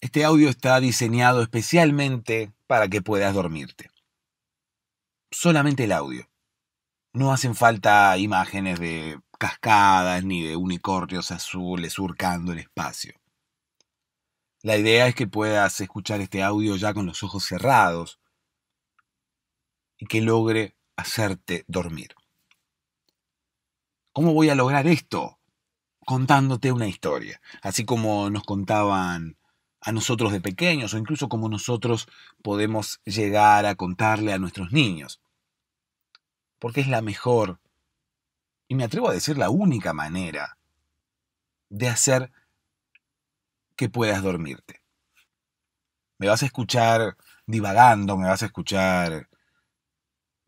Este audio está diseñado especialmente para que puedas dormirte. Solamente el audio. No hacen falta imágenes de cascadas ni de unicornios azules surcando el espacio. La idea es que puedas escuchar este audio ya con los ojos cerrados y que logre hacerte dormir. ¿Cómo voy a lograr esto? Contándote una historia, así como nos contaban a nosotros de pequeños o incluso como nosotros podemos llegar a contarle a nuestros niños. Porque es la mejor, y me atrevo a decir la única manera, de hacer que puedas dormirte. Me vas a escuchar divagando, me vas a escuchar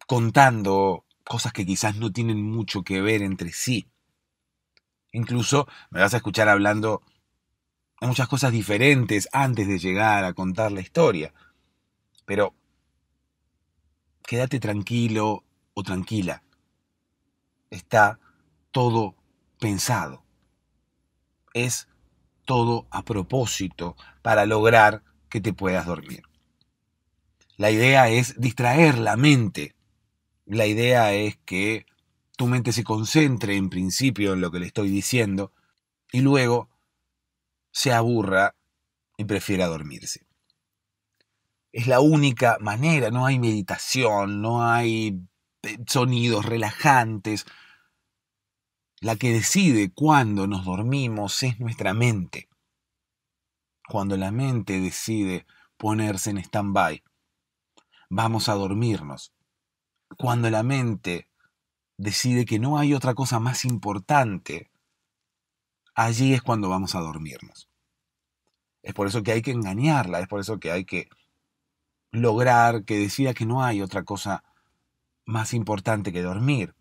contando cosas que quizás no tienen mucho que ver entre sí. Incluso me vas a escuchar hablando muchas cosas diferentes antes de llegar a contar la historia. Pero quédate tranquilo o tranquila. Está todo pensado. Es todo a propósito para lograr que te puedas dormir. La idea es distraer la mente. La idea es que tu mente se concentre en principio en lo que le estoy diciendo y luego se aburra y prefiera dormirse. Es la única manera, no hay meditación, no hay eh, sonidos relajantes. La que decide cuándo nos dormimos es nuestra mente. Cuando la mente decide ponerse en stand-by, vamos a dormirnos. Cuando la mente decide que no hay otra cosa más importante allí es cuando vamos a dormirnos. Es por eso que hay que engañarla, es por eso que hay que lograr que decida que no hay otra cosa más importante que dormir.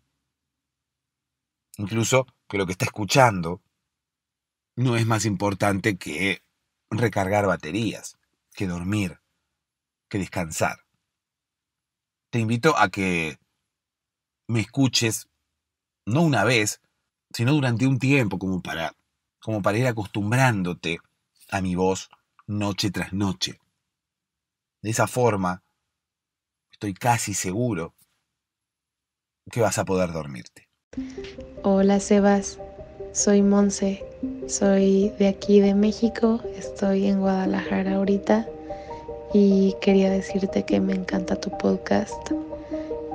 Incluso que lo que está escuchando no es más importante que recargar baterías, que dormir, que descansar. Te invito a que me escuches no una vez, sino durante un tiempo como para como para ir acostumbrándote a mi voz noche tras noche. De esa forma, estoy casi seguro que vas a poder dormirte. Hola Sebas, soy Monse, soy de aquí de México, estoy en Guadalajara ahorita y quería decirte que me encanta tu podcast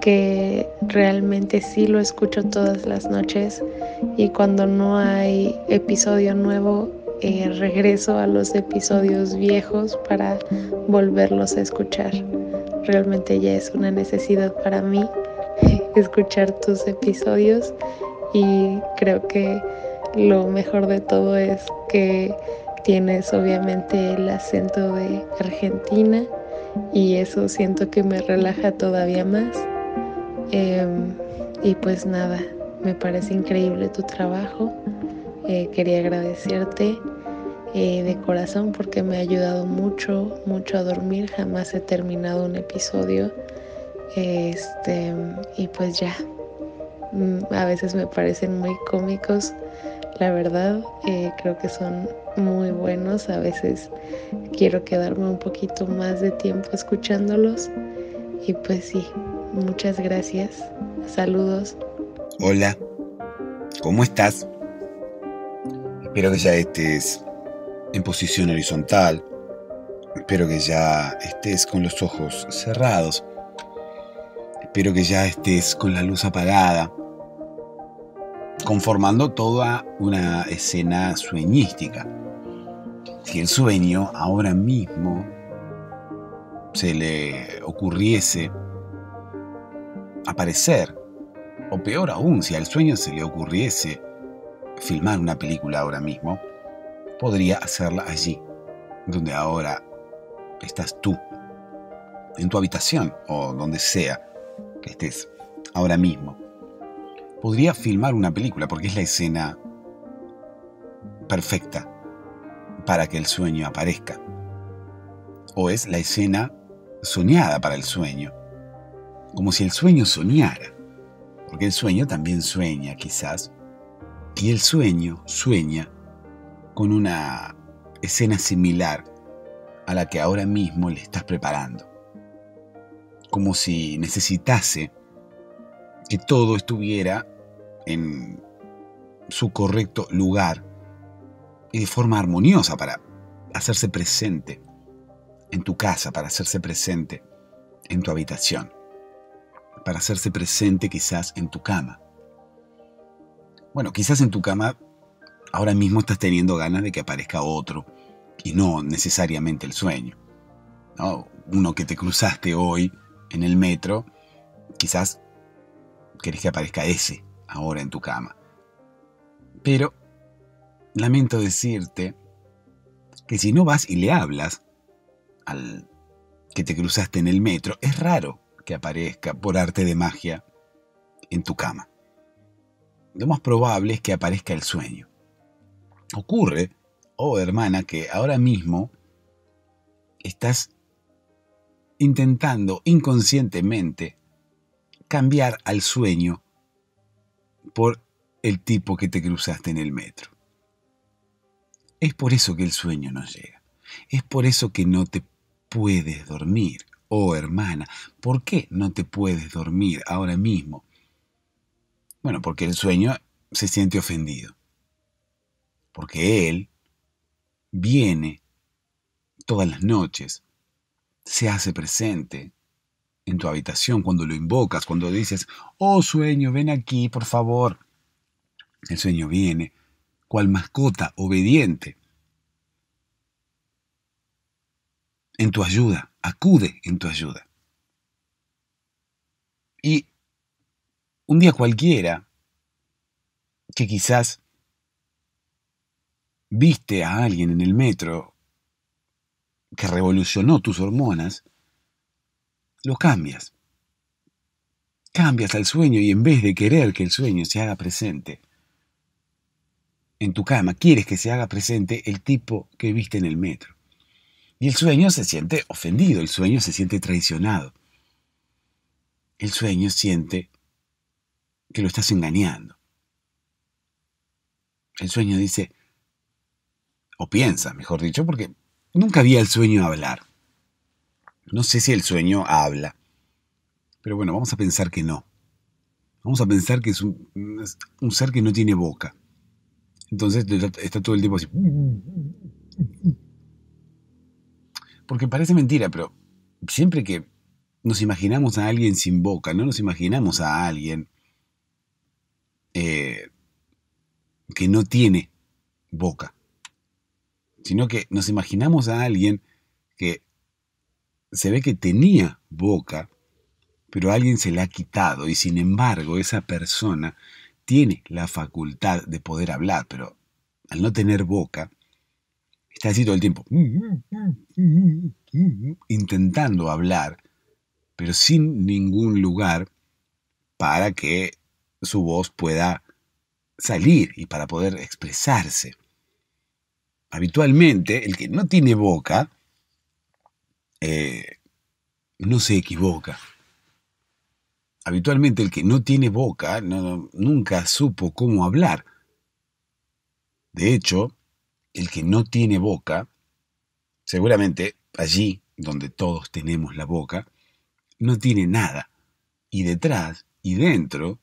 que realmente sí lo escucho todas las noches y cuando no hay episodio nuevo eh, regreso a los episodios viejos para volverlos a escuchar. Realmente ya es una necesidad para mí escuchar tus episodios y creo que lo mejor de todo es que tienes obviamente el acento de Argentina y eso siento que me relaja todavía más. Em, y pues nada, me parece increíble tu trabajo. Eh, quería agradecerte eh, de corazón porque me ha ayudado mucho, mucho a dormir. Jamás he terminado un episodio. Este, y pues ya, mm, a veces me parecen muy cómicos, la verdad, eh, creo que son muy buenos, a veces quiero quedarme un poquito más de tiempo escuchándolos y pues sí, Muchas gracias. Saludos. Hola, ¿cómo estás? Espero que ya estés en posición horizontal. Espero que ya estés con los ojos cerrados. Espero que ya estés con la luz apagada. Conformando toda una escena sueñística. Si el sueño ahora mismo se le ocurriese aparecer, o peor aún, si al sueño se le ocurriese filmar una película ahora mismo, podría hacerla allí, donde ahora estás tú, en tu habitación o donde sea que estés ahora mismo. Podría filmar una película porque es la escena perfecta para que el sueño aparezca. O es la escena soñada para el sueño como si el sueño soñara, porque el sueño también sueña quizás, y el sueño sueña con una escena similar a la que ahora mismo le estás preparando, como si necesitase que todo estuviera en su correcto lugar y de forma armoniosa para hacerse presente en tu casa, para hacerse presente en tu habitación para hacerse presente quizás en tu cama. Bueno, quizás en tu cama ahora mismo estás teniendo ganas de que aparezca otro y no necesariamente el sueño. Uno que te cruzaste hoy en el metro, quizás querés que aparezca ese ahora en tu cama. Pero lamento decirte que si no vas y le hablas al que te cruzaste en el metro, es raro que aparezca por arte de magia en tu cama. Lo más probable es que aparezca el sueño. Ocurre, oh hermana, que ahora mismo estás intentando inconscientemente cambiar al sueño por el tipo que te cruzaste en el metro. Es por eso que el sueño no llega. Es por eso que no te puedes dormir. Oh hermana, ¿por qué no te puedes dormir ahora mismo? Bueno, porque el sueño se siente ofendido. Porque él viene todas las noches, se hace presente en tu habitación cuando lo invocas, cuando dices, oh sueño, ven aquí, por favor. El sueño viene, cual mascota obediente, en tu ayuda acude en tu ayuda. Y un día cualquiera, que quizás viste a alguien en el metro que revolucionó tus hormonas, lo cambias. Cambias al sueño y en vez de querer que el sueño se haga presente en tu cama, quieres que se haga presente el tipo que viste en el metro. Y el sueño se siente ofendido, el sueño se siente traicionado. El sueño siente que lo estás engañando. El sueño dice, o piensa, mejor dicho, porque nunca había el sueño hablar. No sé si el sueño habla, pero bueno, vamos a pensar que no. Vamos a pensar que es un, un ser que no tiene boca. Entonces está todo el tiempo así. Porque parece mentira, pero siempre que nos imaginamos a alguien sin boca, no nos imaginamos a alguien eh, que no tiene boca, sino que nos imaginamos a alguien que se ve que tenía boca, pero alguien se la ha quitado y sin embargo esa persona tiene la facultad de poder hablar, pero al no tener boca, Está así todo el tiempo, mm, mm, mm, intentando hablar, pero sin ningún lugar para que su voz pueda salir y para poder expresarse. Habitualmente, el que no tiene boca eh, no se equivoca. Habitualmente, el que no tiene boca nunca supo cómo hablar. De hecho, el que no tiene boca, seguramente allí donde todos tenemos la boca, no tiene nada. Y detrás y dentro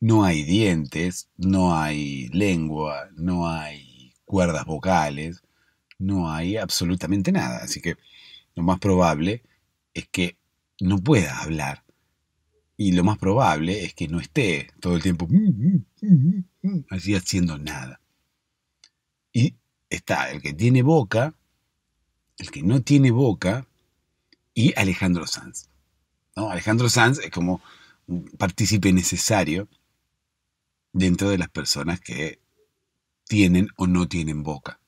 no hay dientes, no hay lengua, no hay cuerdas vocales, no hay absolutamente nada. Así que lo más probable es que no pueda hablar. Y lo más probable es que no esté todo el tiempo mm, mm, mm, así haciendo nada está el que tiene boca, el que no tiene boca y Alejandro Sanz. ¿no? Alejandro Sanz es como un partícipe necesario dentro de las personas que tienen o no tienen boca.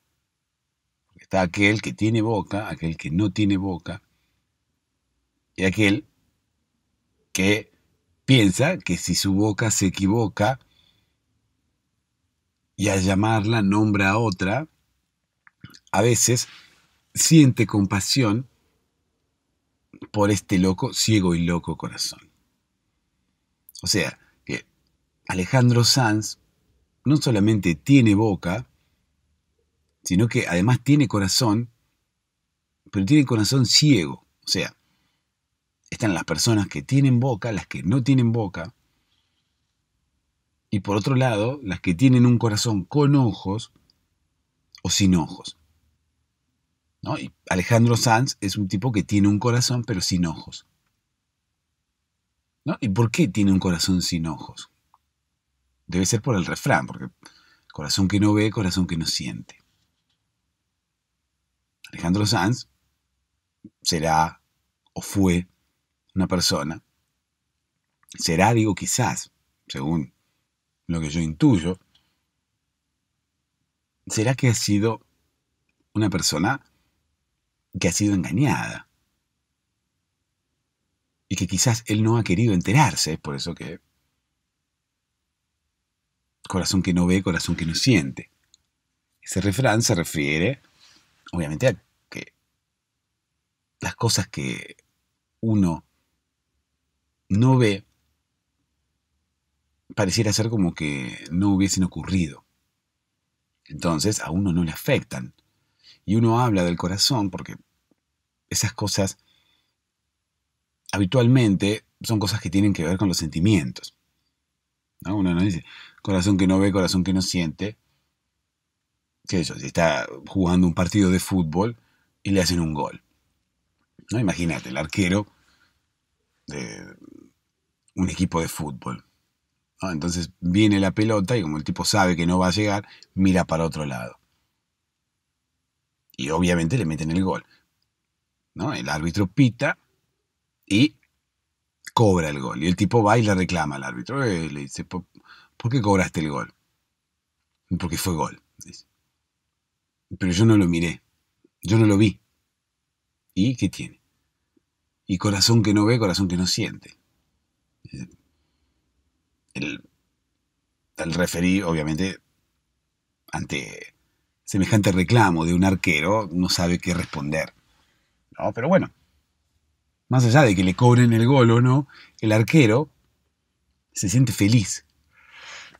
Está aquel que tiene boca, aquel que no tiene boca y aquel que piensa que si su boca se equivoca y al llamarla nombra a otra, a veces siente compasión por este loco, ciego y loco corazón. O sea, que Alejandro Sanz no solamente tiene boca, sino que además tiene corazón, pero tiene corazón ciego. O sea, están las personas que tienen boca, las que no tienen boca, y por otro lado, las que tienen un corazón con ojos o sin ojos. Y Alejandro Sanz es un tipo que tiene un corazón pero sin ojos. ¿no? ¿Y por qué tiene un corazón sin ojos? Debe ser por el refrán, porque corazón que no ve, corazón que no siente. Alejandro Sanz será o fue una persona, será, digo, quizás, según lo que yo intuyo, será que ha sido una persona que ha sido engañada. Y que quizás él no ha querido enterarse, es por eso que... Corazón que no ve, corazón que no siente. Ese refrán se refiere, obviamente, a que las cosas que uno no ve pareciera ser como que no hubiesen ocurrido. Entonces a uno no le afectan. Y uno habla del corazón porque esas cosas habitualmente son cosas que tienen que ver con los sentimientos. Uno no dice, corazón que no ve, corazón que no siente. Que eso, si está jugando un partido de fútbol y le hacen un gol. ¿no? Imagínate, el arquero de un equipo de fútbol. Entonces viene la pelota y como el tipo sabe que no va a llegar, mira para otro lado. Y obviamente le meten el gol. El árbitro pita y cobra el gol. Y el tipo va y le reclama al árbitro. Eh, le dice, ¿por, qué cobraste el gol? Porque fue gol. Pero yo no lo miré. Yo no lo vi. ¿Y qué tiene? Y corazón que no ve, corazón que no siente. El, el obviamente, ante semejante reclamo de un arquero, no sabe qué responder pero bueno, más allá de que le cobren el gol o no, el arquero se siente feliz.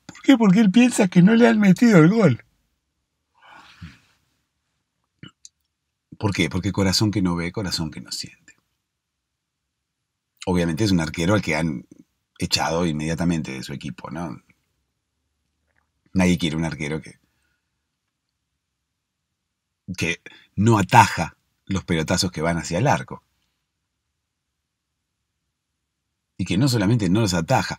¿Por qué? Porque él piensa que no le han metido el gol. ¿Por qué? Porque corazón que no ve, corazón que no siente. Obviamente es un arquero al que han echado inmediatamente de su equipo, ¿no? Nadie quiere un arquero que, que no ataja los pelotazos que van hacia el arco. Y que no solamente no los ataja,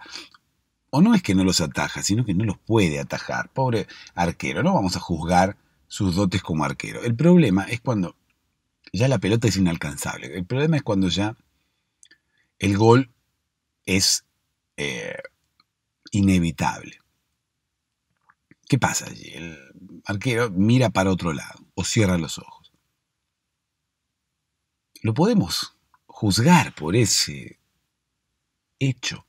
o no es que no los ataja, sino que no los puede atajar. Pobre arquero, no vamos a juzgar sus dotes como arquero. El problema es cuando ya la pelota es inalcanzable. El problema es cuando ya el gol es eh, inevitable. ¿Qué pasa allí? El arquero mira para otro lado o cierra los ojos lo podemos juzgar por ese hecho.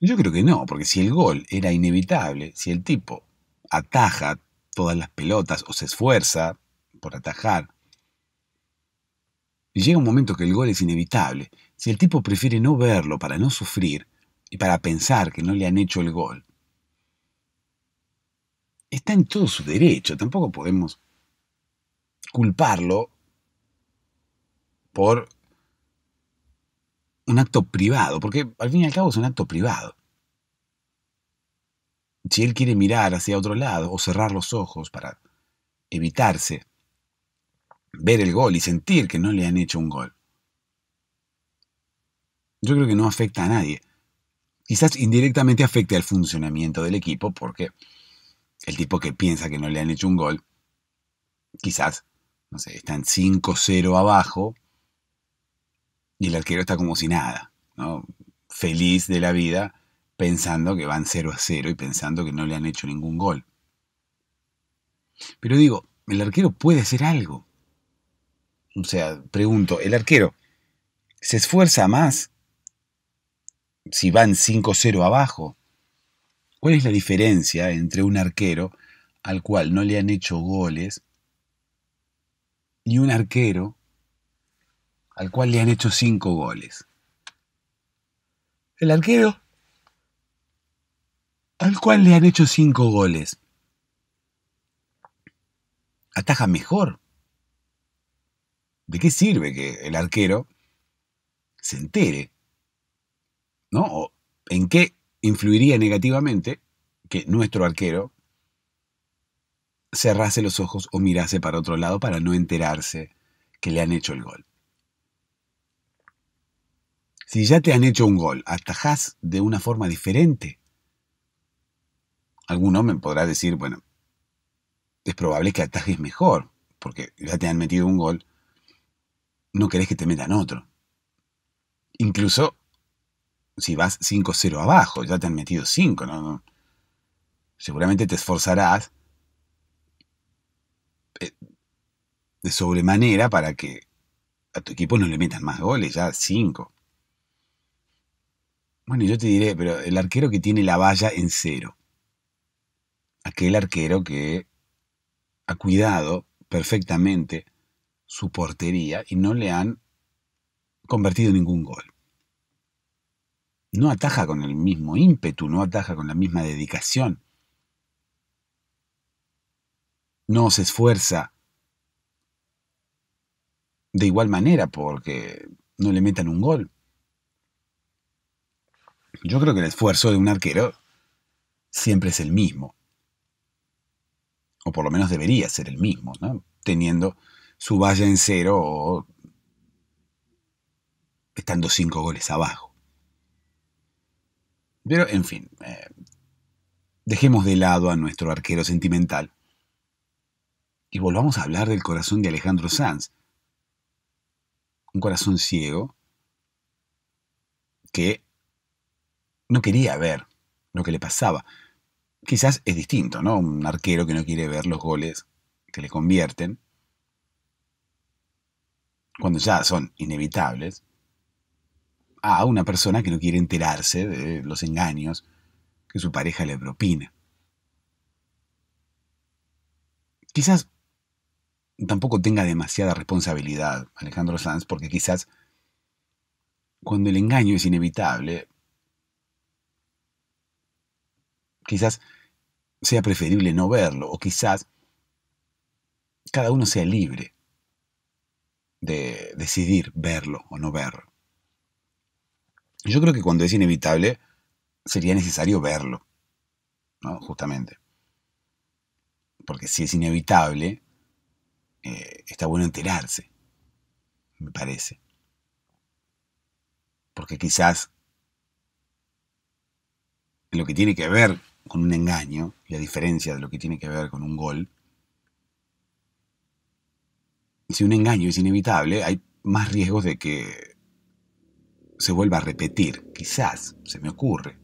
Yo creo que no, porque si el gol era inevitable, si el tipo ataja todas las pelotas o se esfuerza por atajar, y llega un momento que el gol es inevitable, si el tipo prefiere no verlo para no sufrir y para pensar que no le han hecho el gol, está en todo su derecho, tampoco podemos culparlo por un acto privado, porque al fin y al cabo es un acto privado. Si él quiere mirar hacia otro lado o cerrar los ojos para evitarse ver el gol y sentir que no le han hecho un gol, yo creo que no afecta a nadie. Quizás indirectamente afecte al funcionamiento del equipo porque el tipo que piensa que no le han hecho un gol, quizás, no sé, están 5-0 abajo y el arquero está como si nada, feliz de la vida, pensando que van 0 a 0 y pensando que no le han hecho ningún gol. Pero digo, el arquero puede hacer algo. O sea, pregunto, ¿el arquero se esfuerza más si van 5-0 abajo? ¿Cuál es la diferencia entre un arquero al cual no le han hecho goles y un arquero al cual le han hecho cinco goles. El arquero, al cual le han hecho cinco goles, ataja mejor. ¿De qué sirve que el arquero se entere? ¿No? ¿O ¿En qué influiría negativamente que nuestro arquero cerrase los ojos o mirase para otro lado para no enterarse que le han hecho el gol. Si ya te han hecho un gol, atajás de una forma diferente. Algún me podrá decir, bueno, es probable que atajes mejor, porque ya te han metido un gol, no querés que te metan otro. Incluso si vas 5-0 abajo, ya te han metido 5, Seguramente te esforzarás eh, de sobremanera para que a tu equipo no le metan más goles, ya 5. Bueno, yo te diré, pero el arquero que tiene la valla en cero. Aquel arquero que ha cuidado perfectamente su portería y no le han convertido ningún gol. No ataja con el mismo ímpetu, no ataja con la misma dedicación. No se esfuerza de igual manera porque no le metan un gol. Yo creo que el esfuerzo de un arquero siempre es el mismo. O por lo menos debería ser el mismo, Teniendo su valla en cero o estando cinco goles abajo. Pero, en fin, eh, dejemos de lado a nuestro arquero sentimental y volvamos a hablar del corazón de Alejandro Sanz. Un corazón ciego que no quería ver lo que le pasaba. Quizás es distinto, ¿no? Un arquero que no quiere ver los goles que le convierten, cuando ya son inevitables, a una persona que no quiere enterarse de los engaños que su pareja le propina. Quizás tampoco tenga demasiada responsabilidad Alejandro Sanz, porque quizás cuando el engaño es inevitable, quizás sea preferible no verlo, o quizás cada uno sea libre de decidir verlo o no verlo. Yo creo que cuando es inevitable, sería necesario verlo, ¿no? Justamente. Porque si es inevitable, eh, está bueno enterarse, me parece. Porque quizás lo que tiene que ver con un engaño, y a diferencia de lo que tiene que ver con un gol, si un engaño es inevitable, hay más riesgos de que se vuelva a repetir. Quizás, se me ocurre.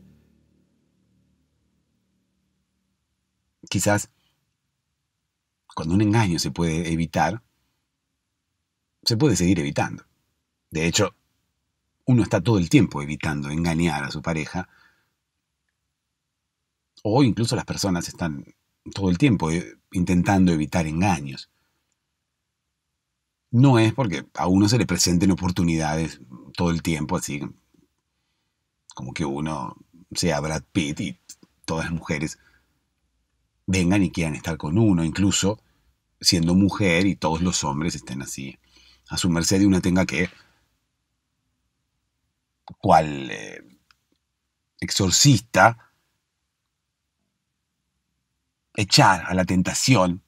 Quizás, cuando un engaño se puede evitar, se puede seguir evitando. De hecho, uno está todo el tiempo evitando engañar a su pareja o incluso las personas están todo el tiempo eh, intentando evitar engaños. No es porque a uno se le presenten oportunidades todo el tiempo, así como que uno sea Brad Pitt y todas las mujeres vengan y quieran estar con uno, incluso siendo mujer y todos los hombres estén así. A su merced y uno tenga que, cual eh, exorcista, echar a la tentación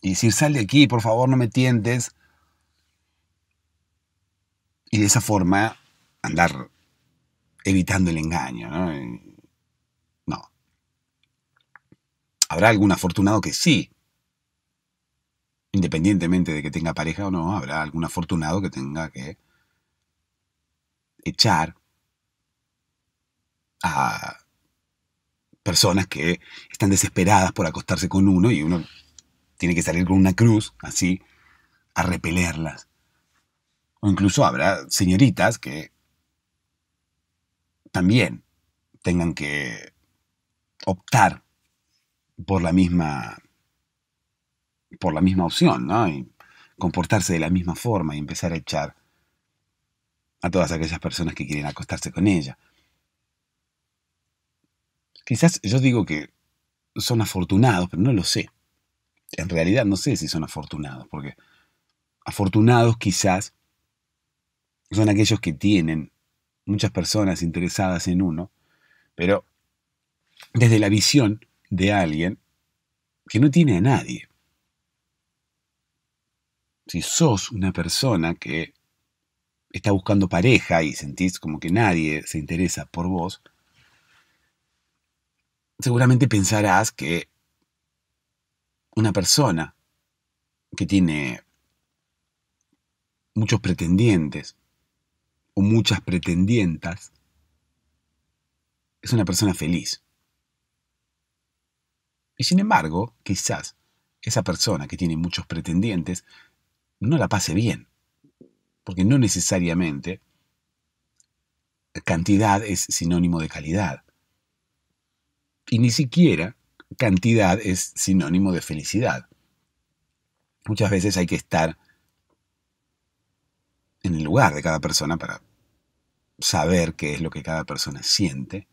y decir, sal de aquí, por favor, no me tientes. Y de esa forma andar evitando el engaño. No. no. Habrá algún afortunado que sí. Independientemente de que tenga pareja o no, habrá algún afortunado que tenga que echar a personas que están desesperadas por acostarse con uno y uno tiene que salir con una cruz, así, a repelerlas. O incluso habrá señoritas que también tengan que optar por la misma por la misma opción, ¿no? Y comportarse de la misma forma y empezar a echar a todas aquellas personas que quieren acostarse con ella. Quizás yo digo que son afortunados, pero no lo sé. En realidad no sé si son afortunados, porque afortunados quizás son aquellos que tienen muchas personas interesadas en uno, pero desde la visión de alguien que no tiene a nadie. Si sos una persona que está buscando pareja y sentís como que nadie se interesa por vos, seguramente pensarás que una persona que tiene muchos pretendientes o muchas pretendientas es una persona feliz. Y sin embargo, quizás esa persona que tiene muchos pretendientes no la pase bien, porque no necesariamente cantidad es sinónimo de calidad. Y ni siquiera cantidad es sinónimo de felicidad. Muchas veces hay que estar en el lugar de cada persona para saber qué es lo que cada persona siente,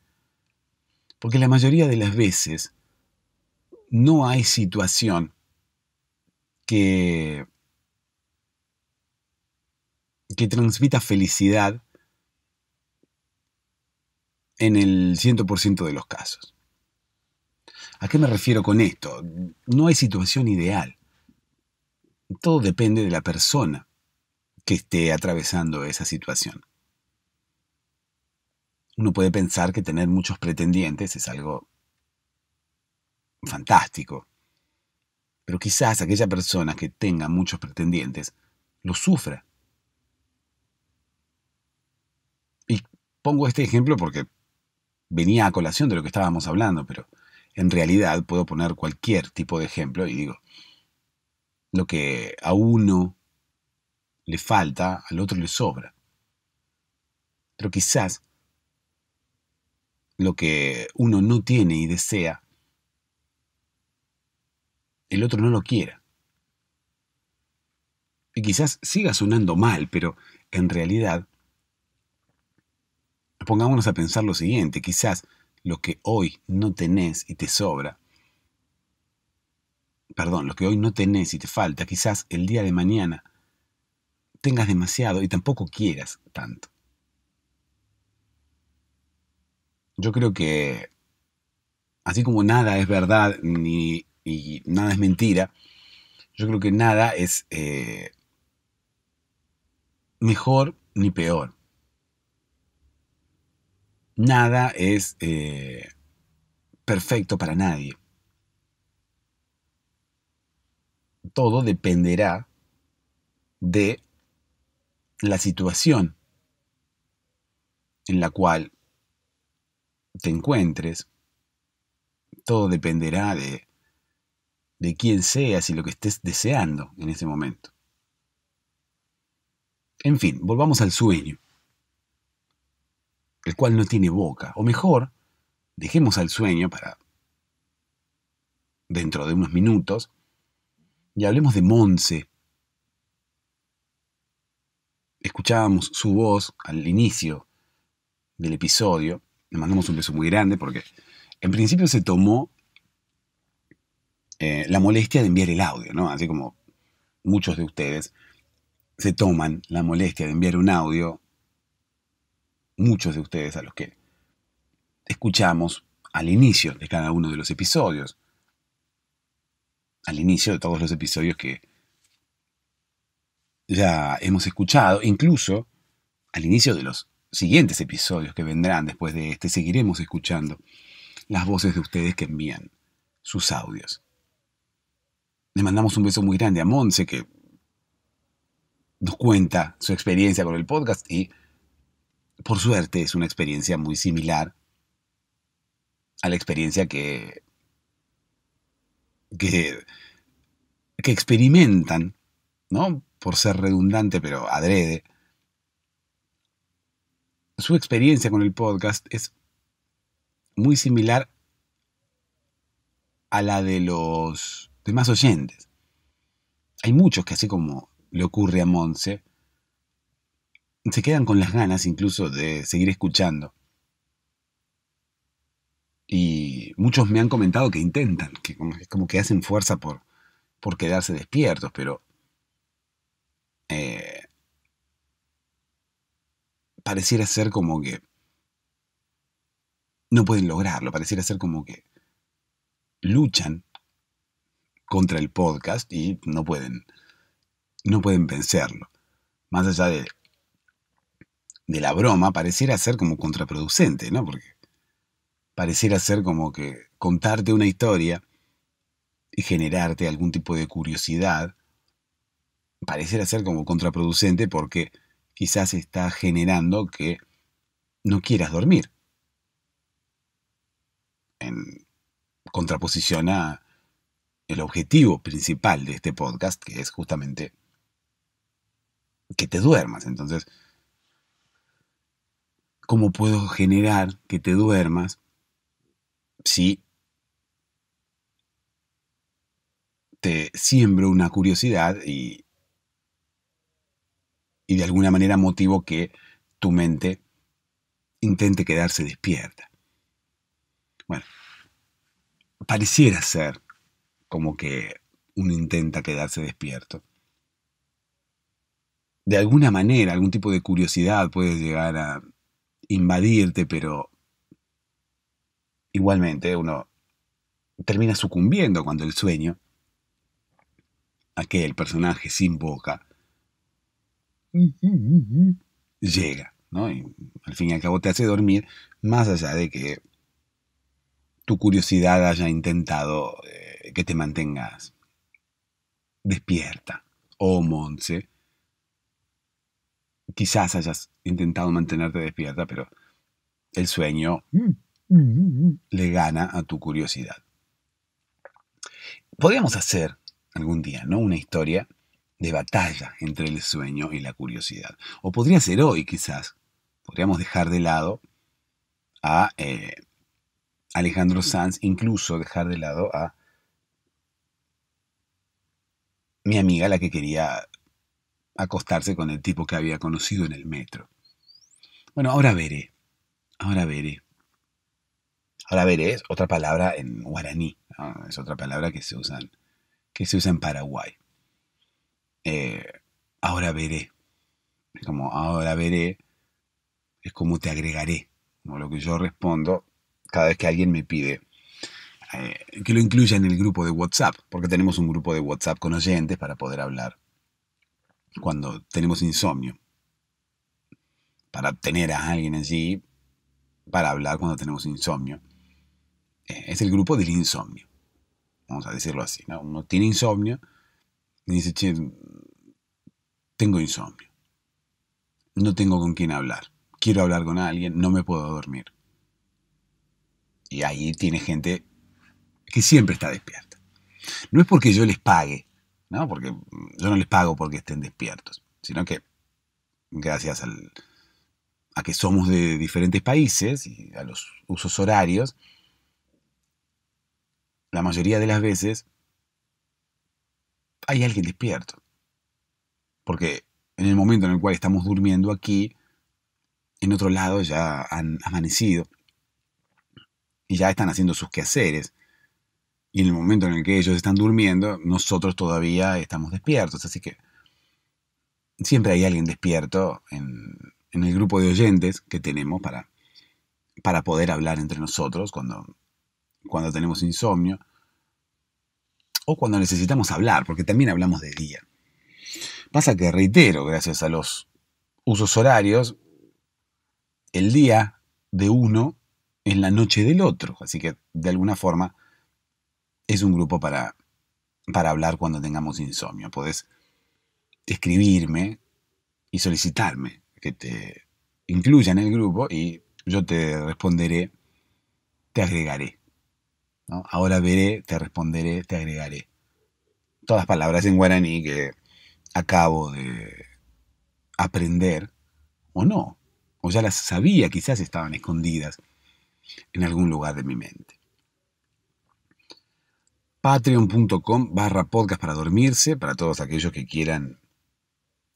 porque la mayoría de las veces no hay situación que, que transmita felicidad en el 100% de los casos. ¿A qué me refiero con esto? No hay situación ideal. Todo depende de la persona que esté atravesando esa situación. Uno puede pensar que tener muchos pretendientes es algo fantástico, pero quizás aquella persona que tenga muchos pretendientes lo sufra. Y pongo este ejemplo porque venía a colación de lo que estábamos hablando, pero en realidad puedo poner cualquier tipo de ejemplo y digo, lo que a uno le falta, al otro le sobra. Pero quizás lo que uno no tiene y desea, el otro no lo quiera. Y quizás siga sonando mal, pero en realidad, pongámonos a pensar lo siguiente, quizás lo que hoy no tenés y te sobra, perdón, lo que hoy no tenés y te falta, quizás el día de mañana tengas demasiado y tampoco quieras tanto. Yo creo que, así como nada es verdad ni, y nada es mentira, yo creo que nada es eh, mejor ni peor nada es eh, perfecto para nadie. Todo dependerá de la situación en la cual te encuentres. Todo dependerá de, de quién seas y lo que estés deseando en ese momento. En fin, volvamos al sueño el cual no tiene boca. O mejor, dejemos al sueño para dentro de unos minutos y hablemos de Monse. Escuchábamos su voz al inicio del episodio. Le mandamos un beso muy grande porque en principio se tomó eh, la molestia de enviar el audio, ¿no? Así como muchos de ustedes se toman la molestia de enviar un audio muchos de ustedes a los que escuchamos al inicio de cada uno de los episodios, al inicio de todos los episodios que ya hemos escuchado, incluso al inicio de los siguientes episodios que vendrán después de este, seguiremos escuchando las voces de ustedes que envían sus audios. Le mandamos un beso muy grande a Monse que nos cuenta su experiencia con el podcast y por suerte es una experiencia muy similar a la experiencia que, que, que experimentan, ¿no? Por ser redundante, pero adrede. Su experiencia con el podcast es muy similar a la de los demás oyentes. Hay muchos que así como le ocurre a Monse, se quedan con las ganas incluso de seguir escuchando. Y muchos me han comentado que intentan, que como, que hacen fuerza por, por quedarse despiertos, pero eh, pareciera ser como que no pueden lograrlo, pareciera ser como que luchan contra el podcast y no pueden, no pueden vencerlo. Más allá de de la broma pareciera ser como contraproducente, ¿no? Porque pareciera ser como que contarte una historia y generarte algún tipo de curiosidad pareciera ser como contraproducente porque quizás está generando que no quieras dormir. En contraposición a el objetivo principal de este podcast, que es justamente que te duermas. Entonces, ¿Cómo puedo generar que te duermas si te siembro una curiosidad y, de alguna manera motivo que tu mente intente quedarse despierta? Bueno, pareciera ser como que uno intenta quedarse despierto. De alguna manera, algún tipo de curiosidad puede llegar a, invadirte, pero igualmente uno termina sucumbiendo cuando el sueño, aquel personaje sin boca, llega, ¿no? al fin y al cabo te hace dormir, más allá de que tu curiosidad haya intentado eh, que te mantengas despierta. Oh, Monse, quizás hayas intentado mantenerte despierta, pero el sueño mm. Mm, mm, le gana a tu curiosidad. Podríamos hacer algún día, ¿no? Una historia de batalla entre el sueño y la curiosidad. O podría ser hoy, quizás. Podríamos dejar de lado a eh, Alejandro Sanz, incluso dejar de lado a mi amiga, la que quería acostarse con el tipo que había conocido en el metro. Bueno, ahora veré. Ahora veré. Ahora veré es otra palabra en guaraní. Es otra palabra que se usa, que se usa en Paraguay. Eh, ahora veré. Como ahora veré es como te agregaré. Como lo que yo respondo cada vez que alguien me pide eh, que lo incluya en el grupo de WhatsApp. Porque tenemos un grupo de WhatsApp con oyentes para poder hablar cuando tenemos insomnio para tener a alguien allí para hablar cuando tenemos insomnio. Eh, es el grupo del insomnio. Vamos a decirlo así, ¿no? Uno tiene insomnio y dice, che, tengo insomnio. No tengo con quién hablar. Quiero hablar con alguien, no me puedo dormir. Y ahí tiene gente que siempre está despierta. No es porque yo les pague, ¿no? Porque yo no les pago porque estén despiertos, sino que gracias al, a que somos de diferentes países y a los usos horarios, la mayoría de las veces hay alguien despierto. Porque en el momento en el cual estamos durmiendo aquí, en otro lado ya han amanecido y ya están haciendo sus quehaceres. Y en el momento en el que ellos están durmiendo, nosotros todavía estamos despiertos. Así que siempre hay alguien despierto en, en el grupo de oyentes que tenemos para, para poder hablar entre nosotros cuando, cuando tenemos insomnio o cuando necesitamos hablar, porque también hablamos de día. Pasa que, reitero, gracias a los usos horarios, el día de uno es la noche del otro, así que de alguna forma es un grupo para, para hablar cuando tengamos insomnio. Podés escribirme y solicitarme que te incluya en el grupo y yo te responderé, te agregaré. Ahora veré, te responderé, te agregaré. Todas palabras en guaraní que acabo de aprender, o no, o ya las sabía, quizás estaban escondidas en algún lugar de mi mente. Patreon.com barra podcast para dormirse, para todos aquellos que quieran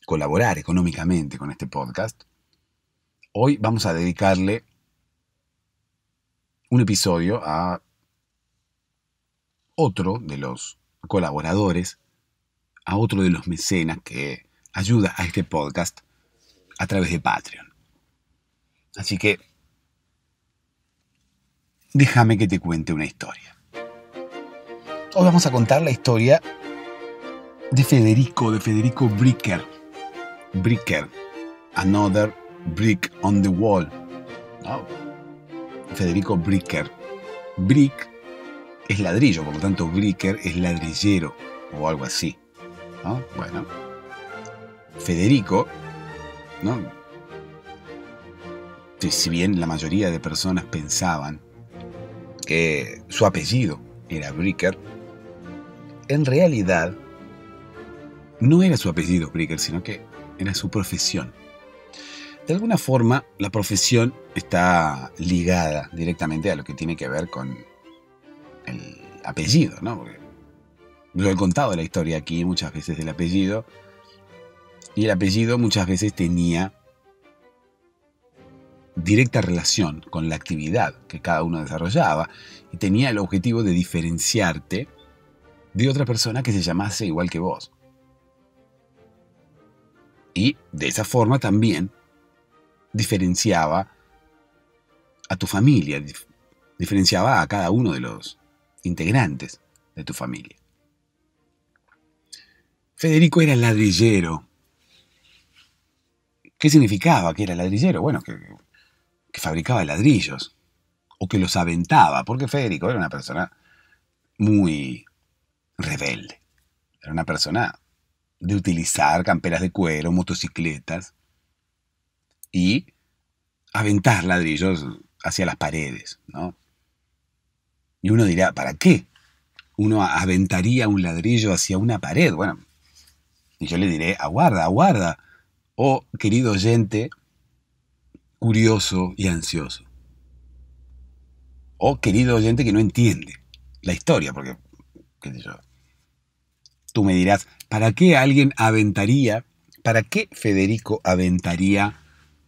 colaborar económicamente con este podcast, hoy vamos a dedicarle un episodio a otro de los colaboradores, a otro de los mecenas que ayuda a este podcast a través de Patreon. Así que déjame que te cuente una historia. Hoy vamos a contar la historia de Federico, de Federico Bricker. Bricker, Another Brick on the Wall. Federico Bricker. Brick es ladrillo, por lo tanto Bricker es ladrillero o algo así. Bueno. Federico, ¿no? si bien la mayoría de personas pensaban que su apellido era Bricker, en realidad no era su apellido Bricker, sino que era su profesión. De alguna forma, la profesión está ligada directamente a lo que tiene que ver con el apellido, ¿no? lo he contado la historia aquí muchas veces del apellido, y el apellido muchas veces tenía directa relación con la actividad que cada uno desarrollaba y tenía el objetivo de diferenciarte de otra persona que se llamase igual que vos. Y de esa forma también diferenciaba a tu familia, diferenciaba a cada uno de los integrantes de tu familia. Federico era ladrillero. ¿Qué significaba que era ladrillero? Bueno, que fabricaba ladrillos o que los aventaba, porque Federico era una persona muy rebelde, era una persona de utilizar camperas de cuero, motocicletas y aventar ladrillos hacia las paredes, ¿no? Y uno dirá, ¿para qué? Uno aventaría un ladrillo hacia una pared. Bueno, y yo le diré, aguarda, aguarda. Oh, querido oyente, curioso y ansioso. O oh, querido oyente que no entiende la historia, porque, qué sé yo, tú me dirás, ¿Para qué alguien aventaría, para qué Federico aventaría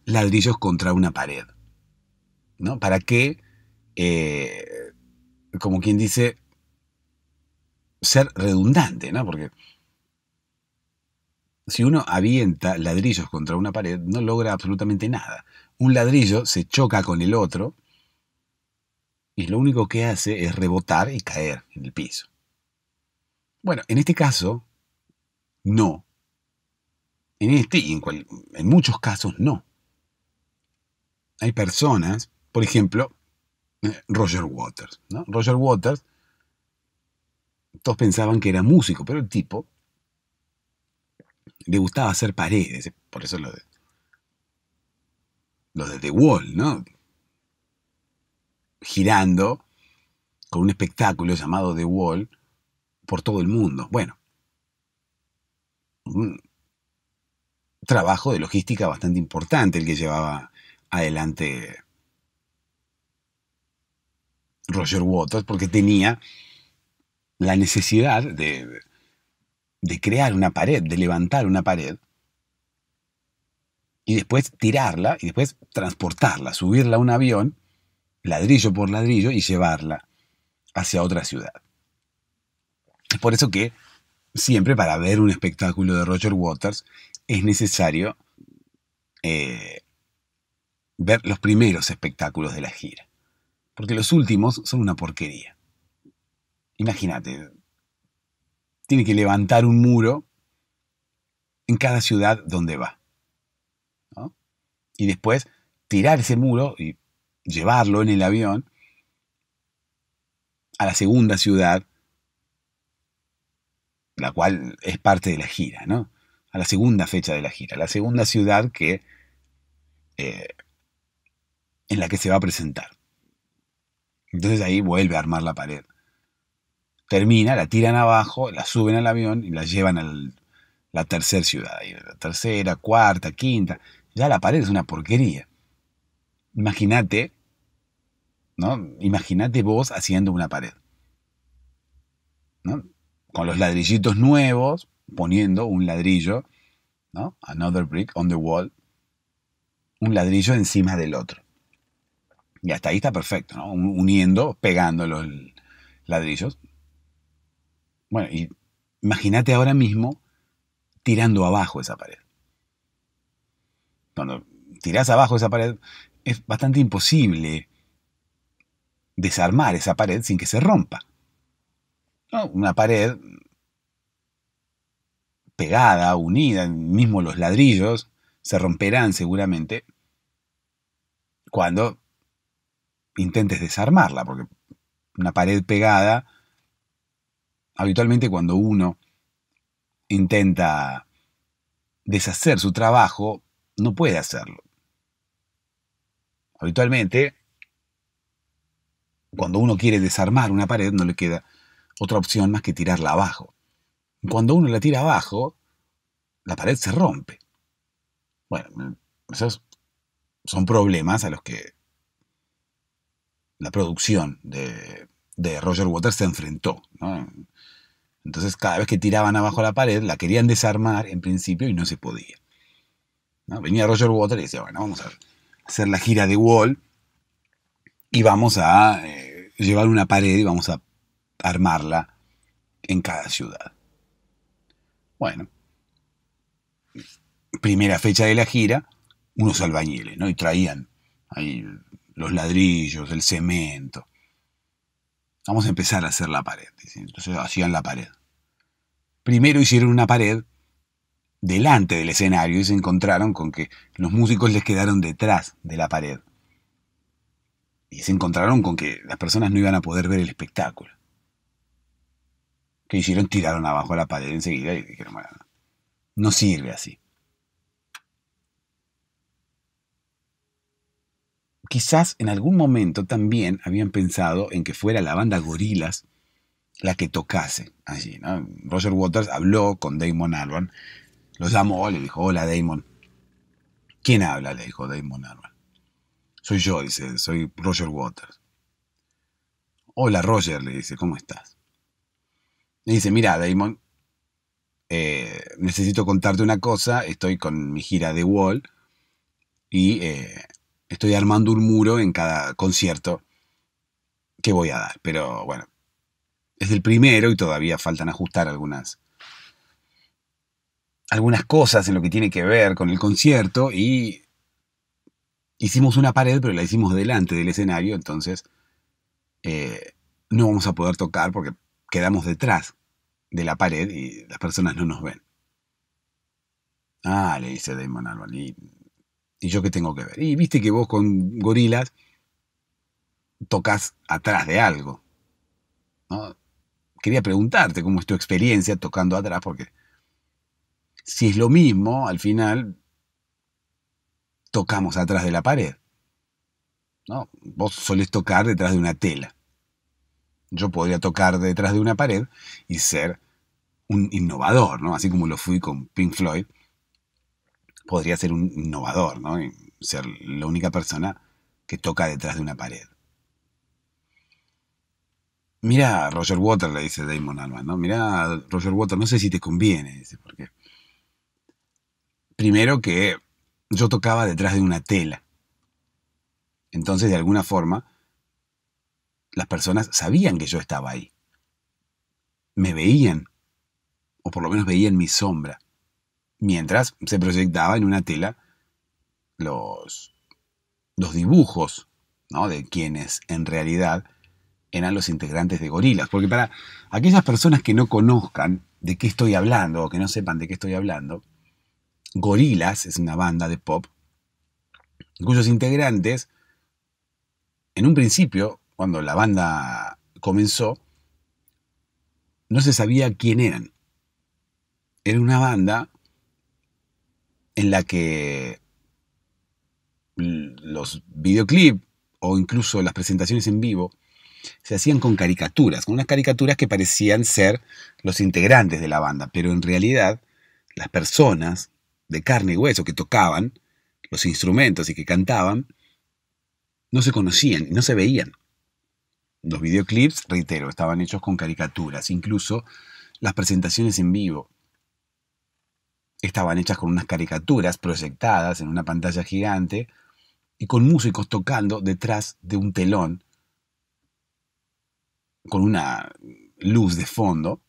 ladrillos contra una pared? ¿No? ¿Para qué, eh, como quien dice, ser redundante, ¿no? Porque si uno avienta ladrillos contra una pared, no logra absolutamente nada. Un ladrillo se choca con el otro y lo único que hace es rebotar y caer en el piso. Bueno, en este caso, no. En este y en, muchos casos no. Hay personas, por ejemplo, eh, Roger Waters. ¿no? Roger Waters, todos pensaban que era músico, pero el tipo le gustaba hacer paredes, por eso lo de, de The Wall, ¿no? Girando con un espectáculo llamado The Wall por todo el mundo. Bueno, un trabajo de logística bastante importante el que llevaba adelante Roger Waters, porque tenía la necesidad de, de crear una pared, de levantar una pared, y después tirarla, y después transportarla, subirla a un avión, ladrillo por ladrillo, y llevarla hacia otra ciudad. Es por eso que siempre para ver un espectáculo de Roger Waters es necesario eh, ver los primeros espectáculos de la gira, porque los últimos son una porquería. Imagínate, tiene que levantar un muro en cada ciudad donde va. Y después tirar ese muro y llevarlo en el avión a la segunda ciudad la cual es parte de la gira, ¿no? A la segunda fecha de la gira, la segunda ciudad que eh, en la que se va a presentar. Entonces ahí vuelve a armar la pared. Termina, la tiran abajo, la suben al avión y la llevan a la tercera ciudad. la tercera, cuarta, quinta. Ya la pared es una porquería. Imagínate, ¿no? Imagínate vos haciendo una pared. ¿no? con los ladrillitos nuevos, poniendo un ladrillo, ¿no? Another brick on the wall, un ladrillo encima del otro. Y hasta ahí está perfecto, ¿no? Uniendo, pegando los ladrillos. Bueno, imagínate ahora mismo tirando abajo esa pared. Cuando tiras abajo esa pared, es bastante imposible desarmar esa pared sin que se rompa una pared pegada, unida, mismo los ladrillos se romperán seguramente cuando intentes desarmarla, porque una pared pegada, habitualmente cuando uno intenta deshacer su trabajo, no puede hacerlo. Habitualmente, cuando uno quiere desarmar una pared, no le queda otra opción más que tirarla abajo. Cuando uno la tira abajo, la pared se rompe. Bueno, esos son problemas a los que la producción de, Roger Waters se enfrentó. Entonces cada vez que tiraban abajo la pared, la querían desarmar en principio y no se podía. Venía Roger Waters y decía, bueno, vamos a hacer la gira de Wall y vamos a eh, llevar una pared y vamos a armarla en cada ciudad. Bueno, primera fecha de la gira, unos albañiles, ¿no? Y traían ahí los ladrillos, el cemento. Vamos a empezar a hacer la pared. Entonces hacían la pared. Primero hicieron una pared delante del escenario y se encontraron con que los músicos les quedaron detrás de la pared. Y se encontraron con que las personas no iban a poder ver el espectáculo que hicieron tiraron abajo la pared enseguida y dijeron, bueno, no sirve así. Quizás en algún momento también habían pensado en que fuera la banda Gorilas la que tocase allí. Roger Waters habló con Damon Albarn, los llamó, le dijo, hola Damon. ¿Quién habla? le dijo Damon Albarn. Soy yo, dice, soy Roger Waters. Hola Roger, le dice, ¿cómo estás? dice, mira, Damon, eh, necesito contarte una cosa, estoy con mi gira de Wall y eh, estoy armando un muro en cada concierto que voy a dar. Pero bueno, es el primero y todavía faltan ajustar algunas algunas cosas en lo que tiene que ver con el concierto y hicimos una pared, pero la hicimos delante del escenario, entonces eh, no vamos a poder tocar porque quedamos detrás de la pared y las personas no nos ven. Ah, le dice Damon Albarn, ¿y, yo qué tengo que ver? Y viste que vos con gorilas tocas atrás de algo. Quería preguntarte cómo es tu experiencia tocando atrás, porque si es lo mismo, al final tocamos atrás de la pared. ¿no? Vos solés tocar detrás de una tela yo podría tocar detrás de una pared y ser un innovador, ¿no? Así como lo fui con Pink Floyd, podría ser un innovador, ¿no? Y ser la única persona que toca detrás de una pared. Mira, Roger Water, le dice Damon Alman, ¿no? Mira, Roger Water, no sé si te conviene, dice, porque primero que yo tocaba detrás de una tela. Entonces, de alguna forma, las personas sabían que yo estaba ahí. Me veían, o por lo menos veían mi sombra, mientras se proyectaba en una tela los, los dibujos ¿no? de quienes en realidad eran los integrantes de gorilas. Porque para aquellas personas que no conozcan de qué estoy hablando o que no sepan de qué estoy hablando, Gorilas es una banda de pop cuyos integrantes en un principio cuando la banda comenzó, no se sabía quién eran. Era una banda en la que los videoclips o incluso las presentaciones en vivo se hacían con caricaturas, con unas caricaturas que parecían ser los integrantes de la banda, pero en realidad las personas de carne y hueso que tocaban los instrumentos y que cantaban no se conocían y no se veían. Los videoclips, reitero, estaban hechos con caricaturas, incluso las presentaciones en vivo estaban hechas con unas caricaturas proyectadas en una pantalla gigante y con músicos tocando detrás de un telón con una luz de fondo,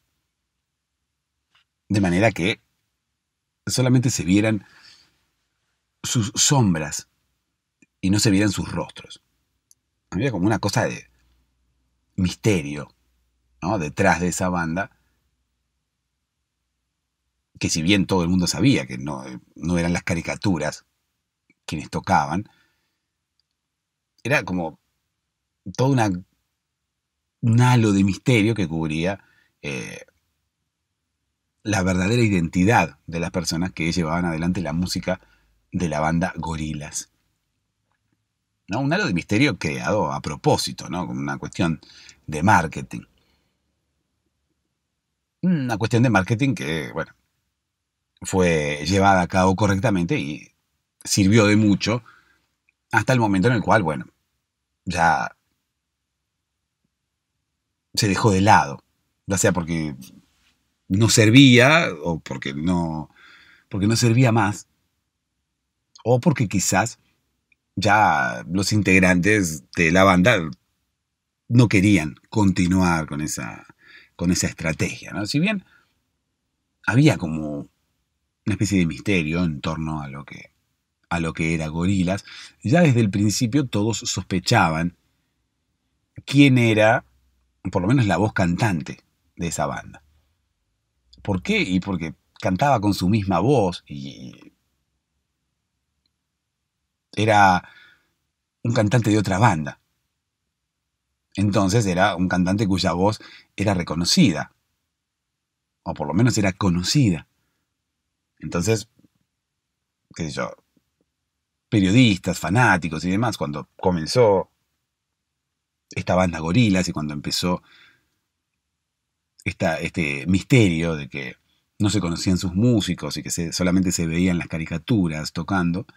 de manera que solamente se vieran sus sombras y no se vieran sus rostros. Había como una cosa de misterio detrás de esa banda, que si bien todo el mundo sabía que no, eh, no eran las caricaturas quienes tocaban, era como todo un halo de misterio que cubría eh, la verdadera identidad de las personas que llevaban adelante la música de la banda Gorilas. Un halo de misterio creado a propósito, Como una cuestión de marketing. Una cuestión de marketing que, bueno, fue llevada a cabo correctamente y sirvió de mucho hasta el momento en el cual, bueno, ya se dejó de lado, ya sea porque no servía o porque no, porque no servía más, o porque quizás ya los integrantes de la banda no querían continuar con esa, con esa estrategia. Si bien había como una especie de misterio en torno a lo que, a lo que era Gorilas, ya desde el principio todos sospechaban quién era, por lo menos la voz cantante de esa banda. ¿Por qué? Y porque cantaba con su misma voz y era un cantante de otra banda. Entonces era un cantante cuya voz era reconocida, o por lo menos era conocida. Entonces, qué sé yo, periodistas, fanáticos y demás, cuando comenzó esta banda Gorilas y cuando empezó este misterio de que no se conocían sus músicos y que solamente se veían las caricaturas tocando,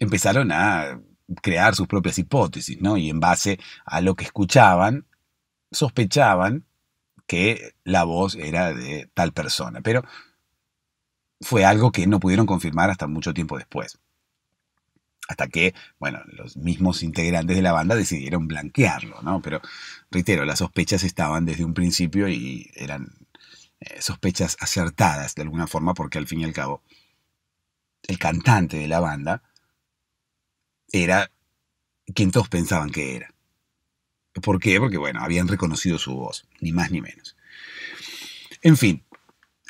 empezaron a crear sus propias hipótesis, ¿no? Y en base a lo que escuchaban, sospechaban que la voz era de tal persona, pero fue algo que no pudieron confirmar hasta mucho tiempo después. Hasta que, bueno, los mismos integrantes de la banda decidieron blanquearlo, ¿no? Pero, reitero, las sospechas estaban desde un principio y eran eh, sospechas acertadas de alguna forma, porque al fin y al cabo, el cantante de la banda era quien todos pensaban que era. ¿Por qué? Porque, bueno, habían reconocido su voz, ni más ni menos. En fin,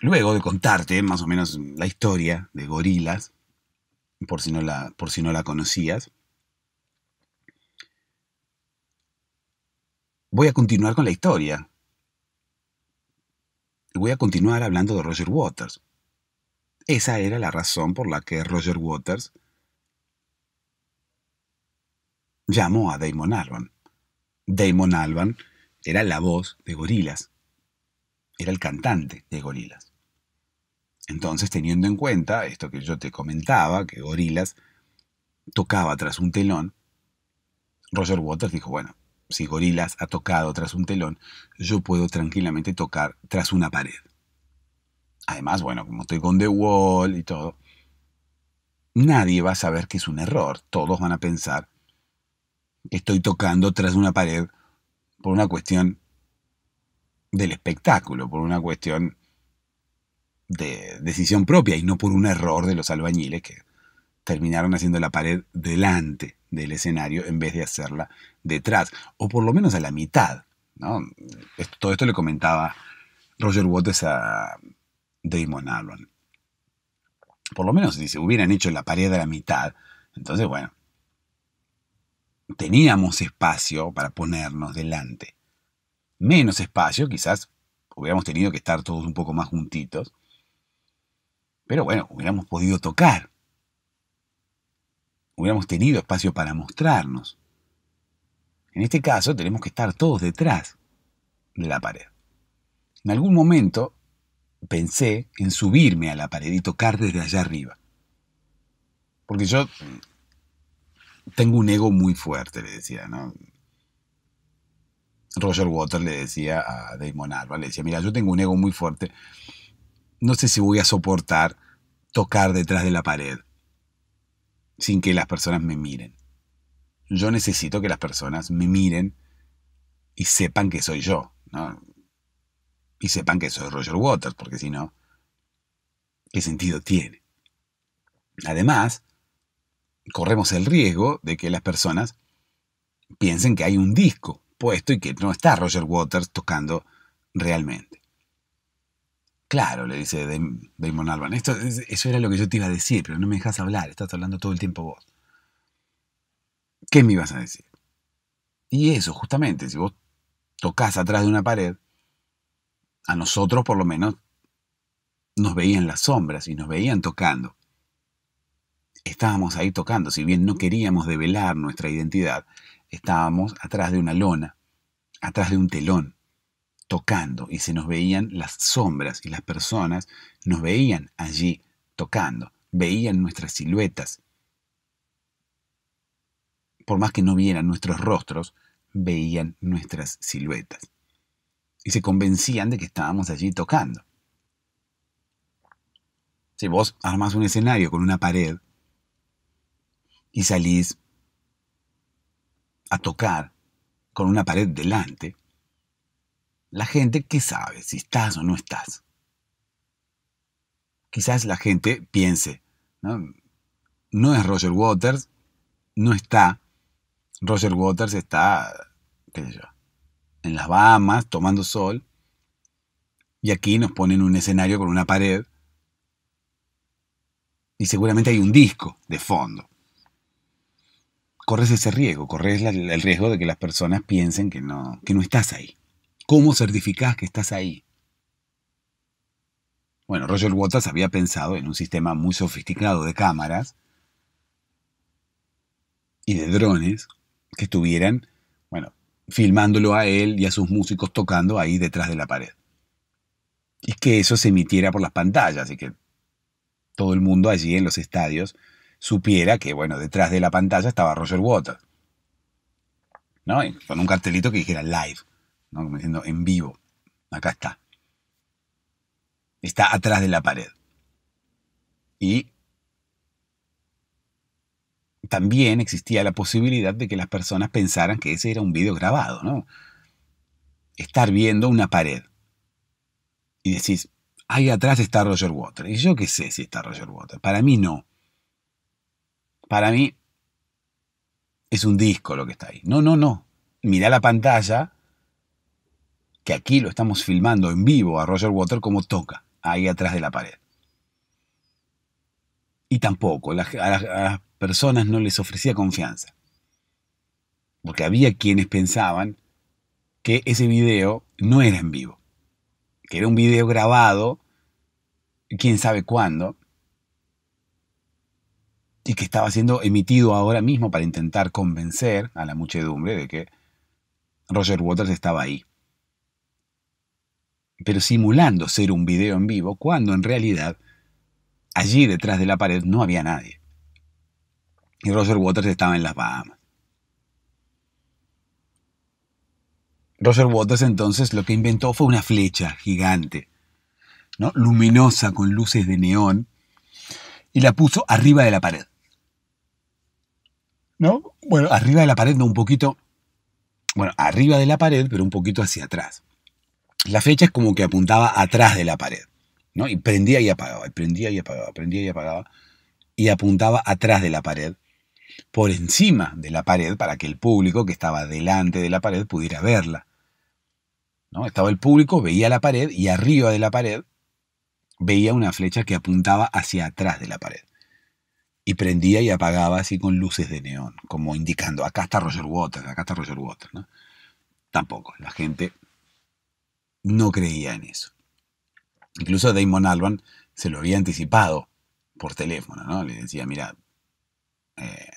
luego de contarte más o menos la historia de Gorilas, por si no la, por si no la conocías, voy a continuar con la historia. Voy a continuar hablando de Roger Waters. Esa era la razón por la que Roger Waters llamó a Damon Alban. Damon Alban era la voz de Gorilas, era el cantante de Gorilas. Entonces, teniendo en cuenta esto que yo te comentaba, que Gorilas tocaba tras un telón, Roger Waters dijo, bueno, si Gorilas ha tocado tras un telón, yo puedo tranquilamente tocar tras una pared. Además, bueno, como estoy con The Wall y todo, nadie va a saber que es un error. Todos van a pensar estoy tocando tras una pared por una cuestión del espectáculo, por una cuestión de decisión propia y no por un error de los albañiles que terminaron haciendo la pared delante del escenario en vez de hacerla detrás, o por lo menos a la mitad. todo esto le comentaba Roger Waters a Damon Allen. Por lo menos, si se hubieran hecho la pared a la mitad, entonces, bueno, teníamos espacio para ponernos delante. Menos espacio, quizás hubiéramos tenido que estar todos un poco más juntitos. Pero bueno, hubiéramos podido tocar. Hubiéramos tenido espacio para mostrarnos. En este caso tenemos que estar todos detrás de la pared. En algún momento pensé en subirme a la pared y tocar desde allá arriba. Porque yo tengo un ego muy fuerte, le decía, ¿no? Roger Waters le decía a Damon Albarn, le decía, mira, yo tengo un ego muy fuerte, no sé si voy a soportar tocar detrás de la pared sin que las personas me miren. Yo necesito que las personas me miren y sepan que soy yo, ¿no? Y sepan que soy Roger Waters, porque si no, ¿qué sentido tiene? Además, corremos el riesgo de que las personas piensen que hay un disco puesto y que no está Roger Waters tocando realmente. Claro, le dice Damon Alban, esto, eso era lo que yo te iba a decir, pero no me dejas hablar, estás hablando todo el tiempo vos. ¿Qué me ibas a decir? Y eso, justamente, si vos tocás atrás de una pared, a nosotros por lo menos nos veían las sombras y nos veían tocando estábamos ahí tocando, si bien no queríamos develar nuestra identidad, estábamos atrás de una lona, atrás de un telón, tocando y se nos veían las sombras y las personas nos veían allí tocando, veían nuestras siluetas. Por más que no vieran nuestros rostros, veían nuestras siluetas y se convencían de que estábamos allí tocando. Si vos armás un escenario con una pared, y salís a tocar con una pared delante, la gente que sabe si estás o no estás. Quizás la gente piense, ¿no? no es Roger Waters, no está. Roger Waters está, qué sé yo, en las Bahamas tomando sol. Y aquí nos ponen un escenario con una pared. Y seguramente hay un disco de fondo corres ese riesgo, corres el riesgo de que las personas piensen que no, que no estás ahí. ¿Cómo certificás que estás ahí? Bueno, Roger Waters había pensado en un sistema muy sofisticado de cámaras y de drones que estuvieran, bueno, filmándolo a él y a sus músicos tocando ahí detrás de la pared. Y que eso se emitiera por las pantallas y que todo el mundo allí en los estadios supiera que, bueno, detrás de la pantalla estaba Roger Waters. ¿No? con un cartelito que dijera live, diciendo en vivo. Acá está. Está atrás de la pared. Y también existía la posibilidad de que las personas pensaran que ese era un video grabado, ¿no? Estar viendo una pared. Y decís, ahí atrás está Roger Waters. Y yo qué sé si está Roger Waters. Para mí no para mí es un disco lo que está ahí. No, no, no. Mirá la pantalla, que aquí lo estamos filmando en vivo a Roger Water como toca, ahí atrás de la pared. Y tampoco, a las, a las personas no les ofrecía confianza. Porque había quienes pensaban que ese video no era en vivo, que era un video grabado, quién sabe cuándo, y que estaba siendo emitido ahora mismo para intentar convencer a la muchedumbre de que Roger Waters estaba ahí. Pero simulando ser un video en vivo, cuando en realidad allí detrás de la pared no había nadie. Y Roger Waters estaba en las Bahamas. Roger Waters entonces lo que inventó fue una flecha gigante, ¿no? luminosa con luces de neón, y la puso arriba de la pared. Bueno, arriba de la pared, no un poquito, bueno, arriba de la pared, pero un poquito hacia atrás. La flecha es como que apuntaba atrás de la pared, ¿no? Y prendía y apagaba, y prendía y apagaba, prendía y apagaba, y apuntaba atrás de la pared, por encima de la pared, para que el público que estaba delante de la pared pudiera verla. ¿no? Estaba el público, veía la pared, y arriba de la pared veía una flecha que apuntaba hacia atrás de la pared y prendía y apagaba así con luces de neón, como indicando, acá está Roger Waters, acá está Roger Waters. ¿no? Tampoco, la gente no creía en eso. Incluso Damon Alban se lo había anticipado por teléfono, ¿no? Le decía, mira, eh,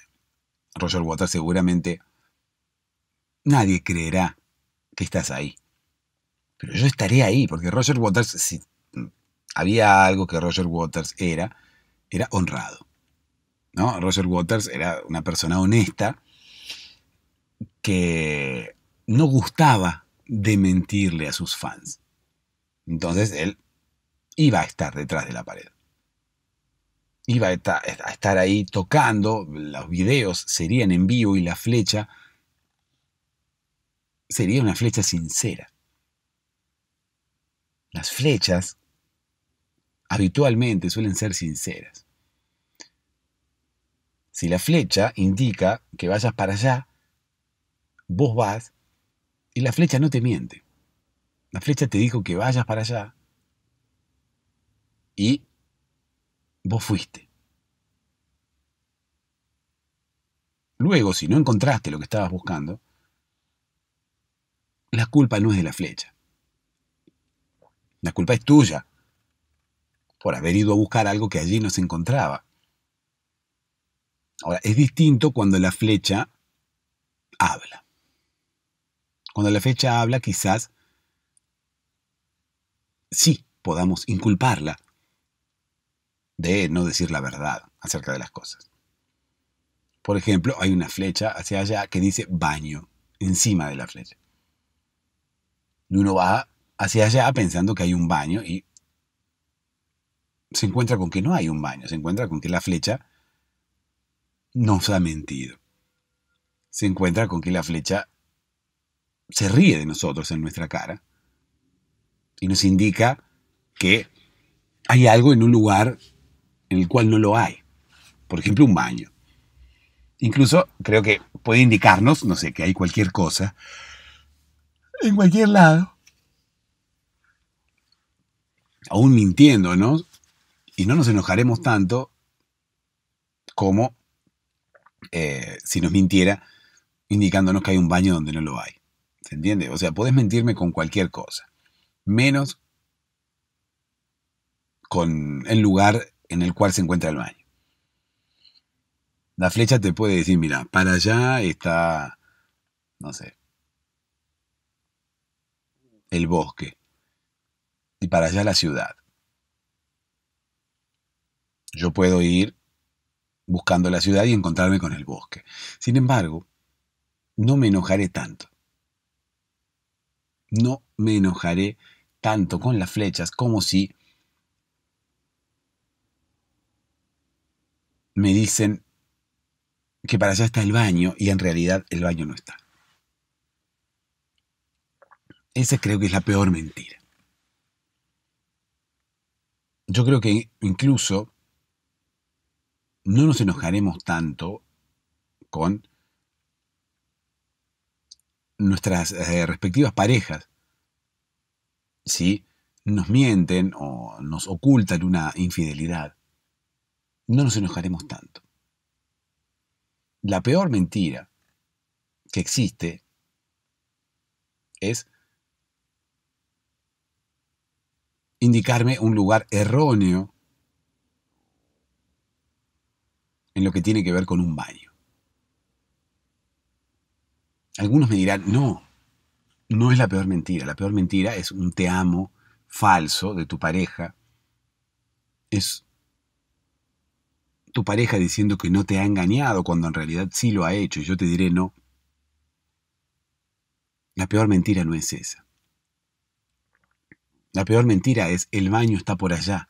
Roger Waters seguramente nadie creerá que estás ahí. Pero yo estaré ahí, porque Roger Waters, si había algo que Roger Waters era, era honrado. Roger Waters era una persona honesta que no gustaba de mentirle a sus fans. Entonces él iba a estar detrás de la pared. Iba a estar ahí tocando, los videos serían en vivo y la flecha sería una flecha sincera. Las flechas habitualmente suelen ser sinceras. Si la flecha indica que vayas para allá, vos vas y la flecha no te miente. La flecha te dijo que vayas para allá y vos fuiste. Luego, si no encontraste lo que estabas buscando, la culpa no es de la flecha. La culpa es tuya por haber ido a buscar algo que allí no se encontraba. Ahora, es distinto cuando la flecha habla. Cuando la flecha habla, quizás sí podamos inculparla de no decir la verdad acerca de las cosas. Por ejemplo, hay una flecha hacia allá que dice baño encima de la flecha. Y uno va hacia allá pensando que hay un baño y se encuentra con que no hay un baño, se encuentra con que la flecha nos ha mentido. Se encuentra con que la flecha se ríe de nosotros en nuestra cara y nos indica que hay algo en un lugar en el cual no lo hay. Por ejemplo, un baño. Incluso creo que puede indicarnos, no sé, que hay cualquier cosa en cualquier lado. Aún mintiéndonos, y no nos enojaremos tanto como eh, si nos mintiera, indicándonos que hay un baño donde no lo hay. ¿Se entiende? O sea, podés mentirme con cualquier cosa, menos con el lugar en el cual se encuentra el baño. La flecha te puede decir, mira, para allá está, no sé, el bosque. Y para allá la ciudad. Yo puedo ir buscando la ciudad y encontrarme con el bosque. Sin embargo, no me enojaré tanto. No me enojaré tanto con las flechas como si me dicen que para allá está el baño y en realidad el baño no está. Esa creo que es la peor mentira. Yo creo que incluso no nos enojaremos tanto con nuestras eh, respectivas parejas si nos mienten o nos ocultan una infidelidad. No nos enojaremos tanto. La peor mentira que existe es indicarme un lugar erróneo en lo que tiene que ver con un baño. Algunos me dirán, no, no es la peor mentira. La peor mentira es un te amo falso de tu pareja. Es tu pareja diciendo que no te ha engañado cuando en realidad sí lo ha hecho y yo te diré no. La peor mentira no es esa. La peor mentira es el baño está por allá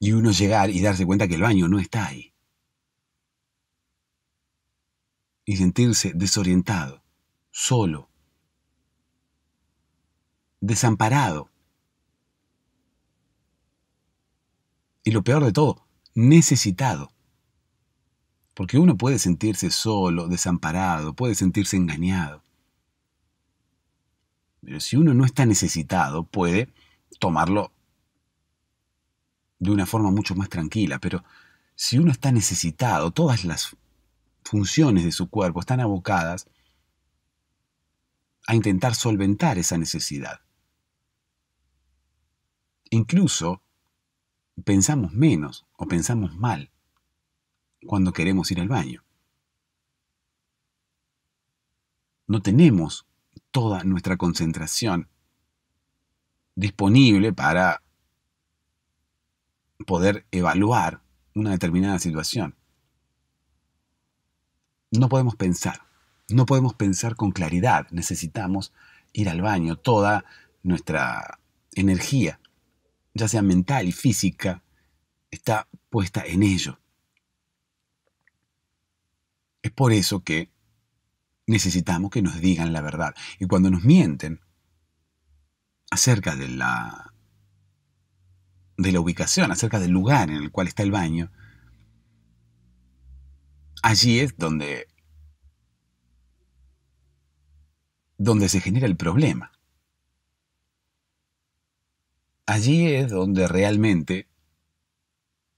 y uno llegar y darse cuenta que el baño no está ahí. Y sentirse desorientado, solo, desamparado. Y lo peor de todo, necesitado. Porque uno puede sentirse solo, desamparado, puede sentirse engañado. Pero si uno no está necesitado, puede tomarlo de una forma mucho más tranquila, pero si uno está necesitado, todas las funciones de su cuerpo están abocadas a intentar solventar esa necesidad. Incluso pensamos menos o pensamos mal cuando queremos ir al baño. No tenemos toda nuestra concentración disponible para poder evaluar una determinada situación. No podemos pensar, no podemos pensar con claridad, necesitamos ir al baño, toda nuestra energía, ya sea mental y física, está puesta en ello. Es por eso que necesitamos que nos digan la verdad. Y cuando nos mienten acerca de la de la ubicación, acerca del lugar en el cual está el baño, allí es donde, donde se genera el problema. Allí es donde realmente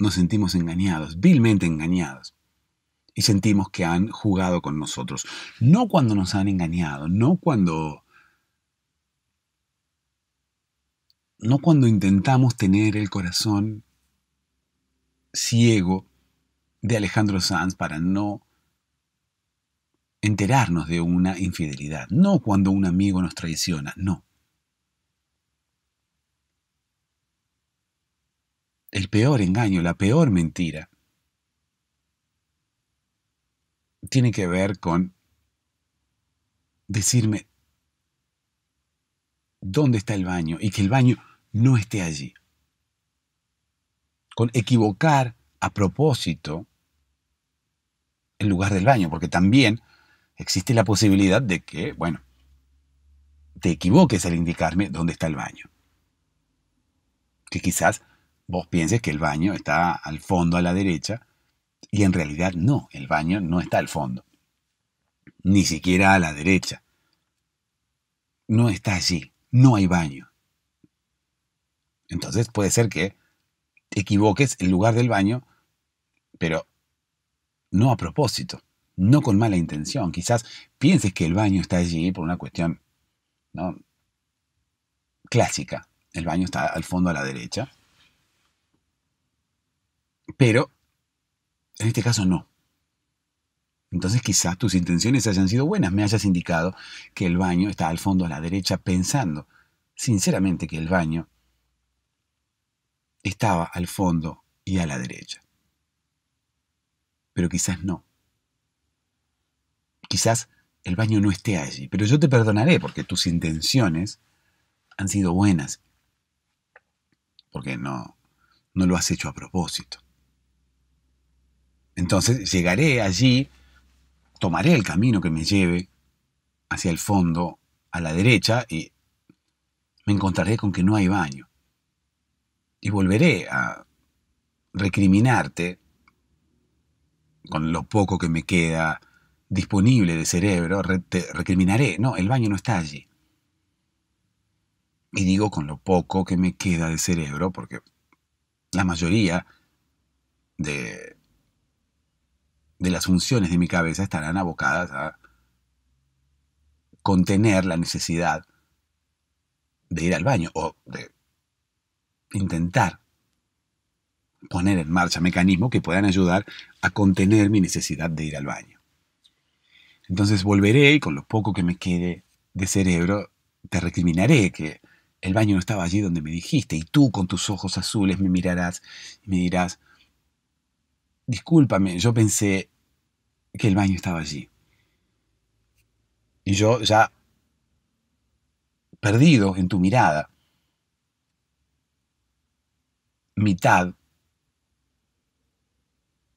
nos sentimos engañados, vilmente engañados y sentimos que han jugado con nosotros. No cuando nos han engañado, no cuando no cuando intentamos tener el corazón ciego de Alejandro Sanz para no enterarnos de una infidelidad, no cuando un amigo nos traiciona, no. El peor engaño, la peor mentira, tiene que ver con decirme dónde está el baño y que el baño no esté allí. Con equivocar a propósito el lugar del baño, porque también existe la posibilidad de que, bueno, te equivoques al indicarme dónde está el baño. Que quizás vos pienses que el baño está al fondo a la derecha y en realidad no, el baño no está al fondo, ni siquiera a la derecha. No está allí, no hay baño. Entonces puede ser que equivoques el lugar del baño, pero no a propósito, no con mala intención. Quizás pienses que el baño está allí por una cuestión clásica. El baño está al fondo a la derecha. Pero en este caso no. Entonces quizás tus intenciones hayan sido buenas, me hayas indicado que el baño está al fondo a la derecha pensando sinceramente que el baño estaba al fondo y a la derecha. Pero quizás no. Quizás el baño no esté allí, pero yo te perdonaré porque tus intenciones han sido buenas, porque no, no lo has hecho a propósito. Entonces llegaré allí, tomaré el camino que me lleve hacia el fondo, a la derecha, y me encontraré con que no hay baño y volveré a recriminarte con lo poco que me queda disponible de cerebro, recriminaré, no, el baño no está allí. Y digo con lo poco que me queda de cerebro, porque la mayoría de, de las funciones de mi cabeza estarán abocadas a contener la necesidad de ir al baño o de intentar poner en marcha mecanismos que puedan ayudar a contener mi necesidad de ir al baño. Entonces volveré y con lo poco que me quede de cerebro te recriminaré que el baño no estaba allí donde me dijiste y tú con tus ojos azules me mirarás y me dirás, discúlpame, yo pensé que el baño estaba allí. Y yo ya perdido en tu mirada, mitad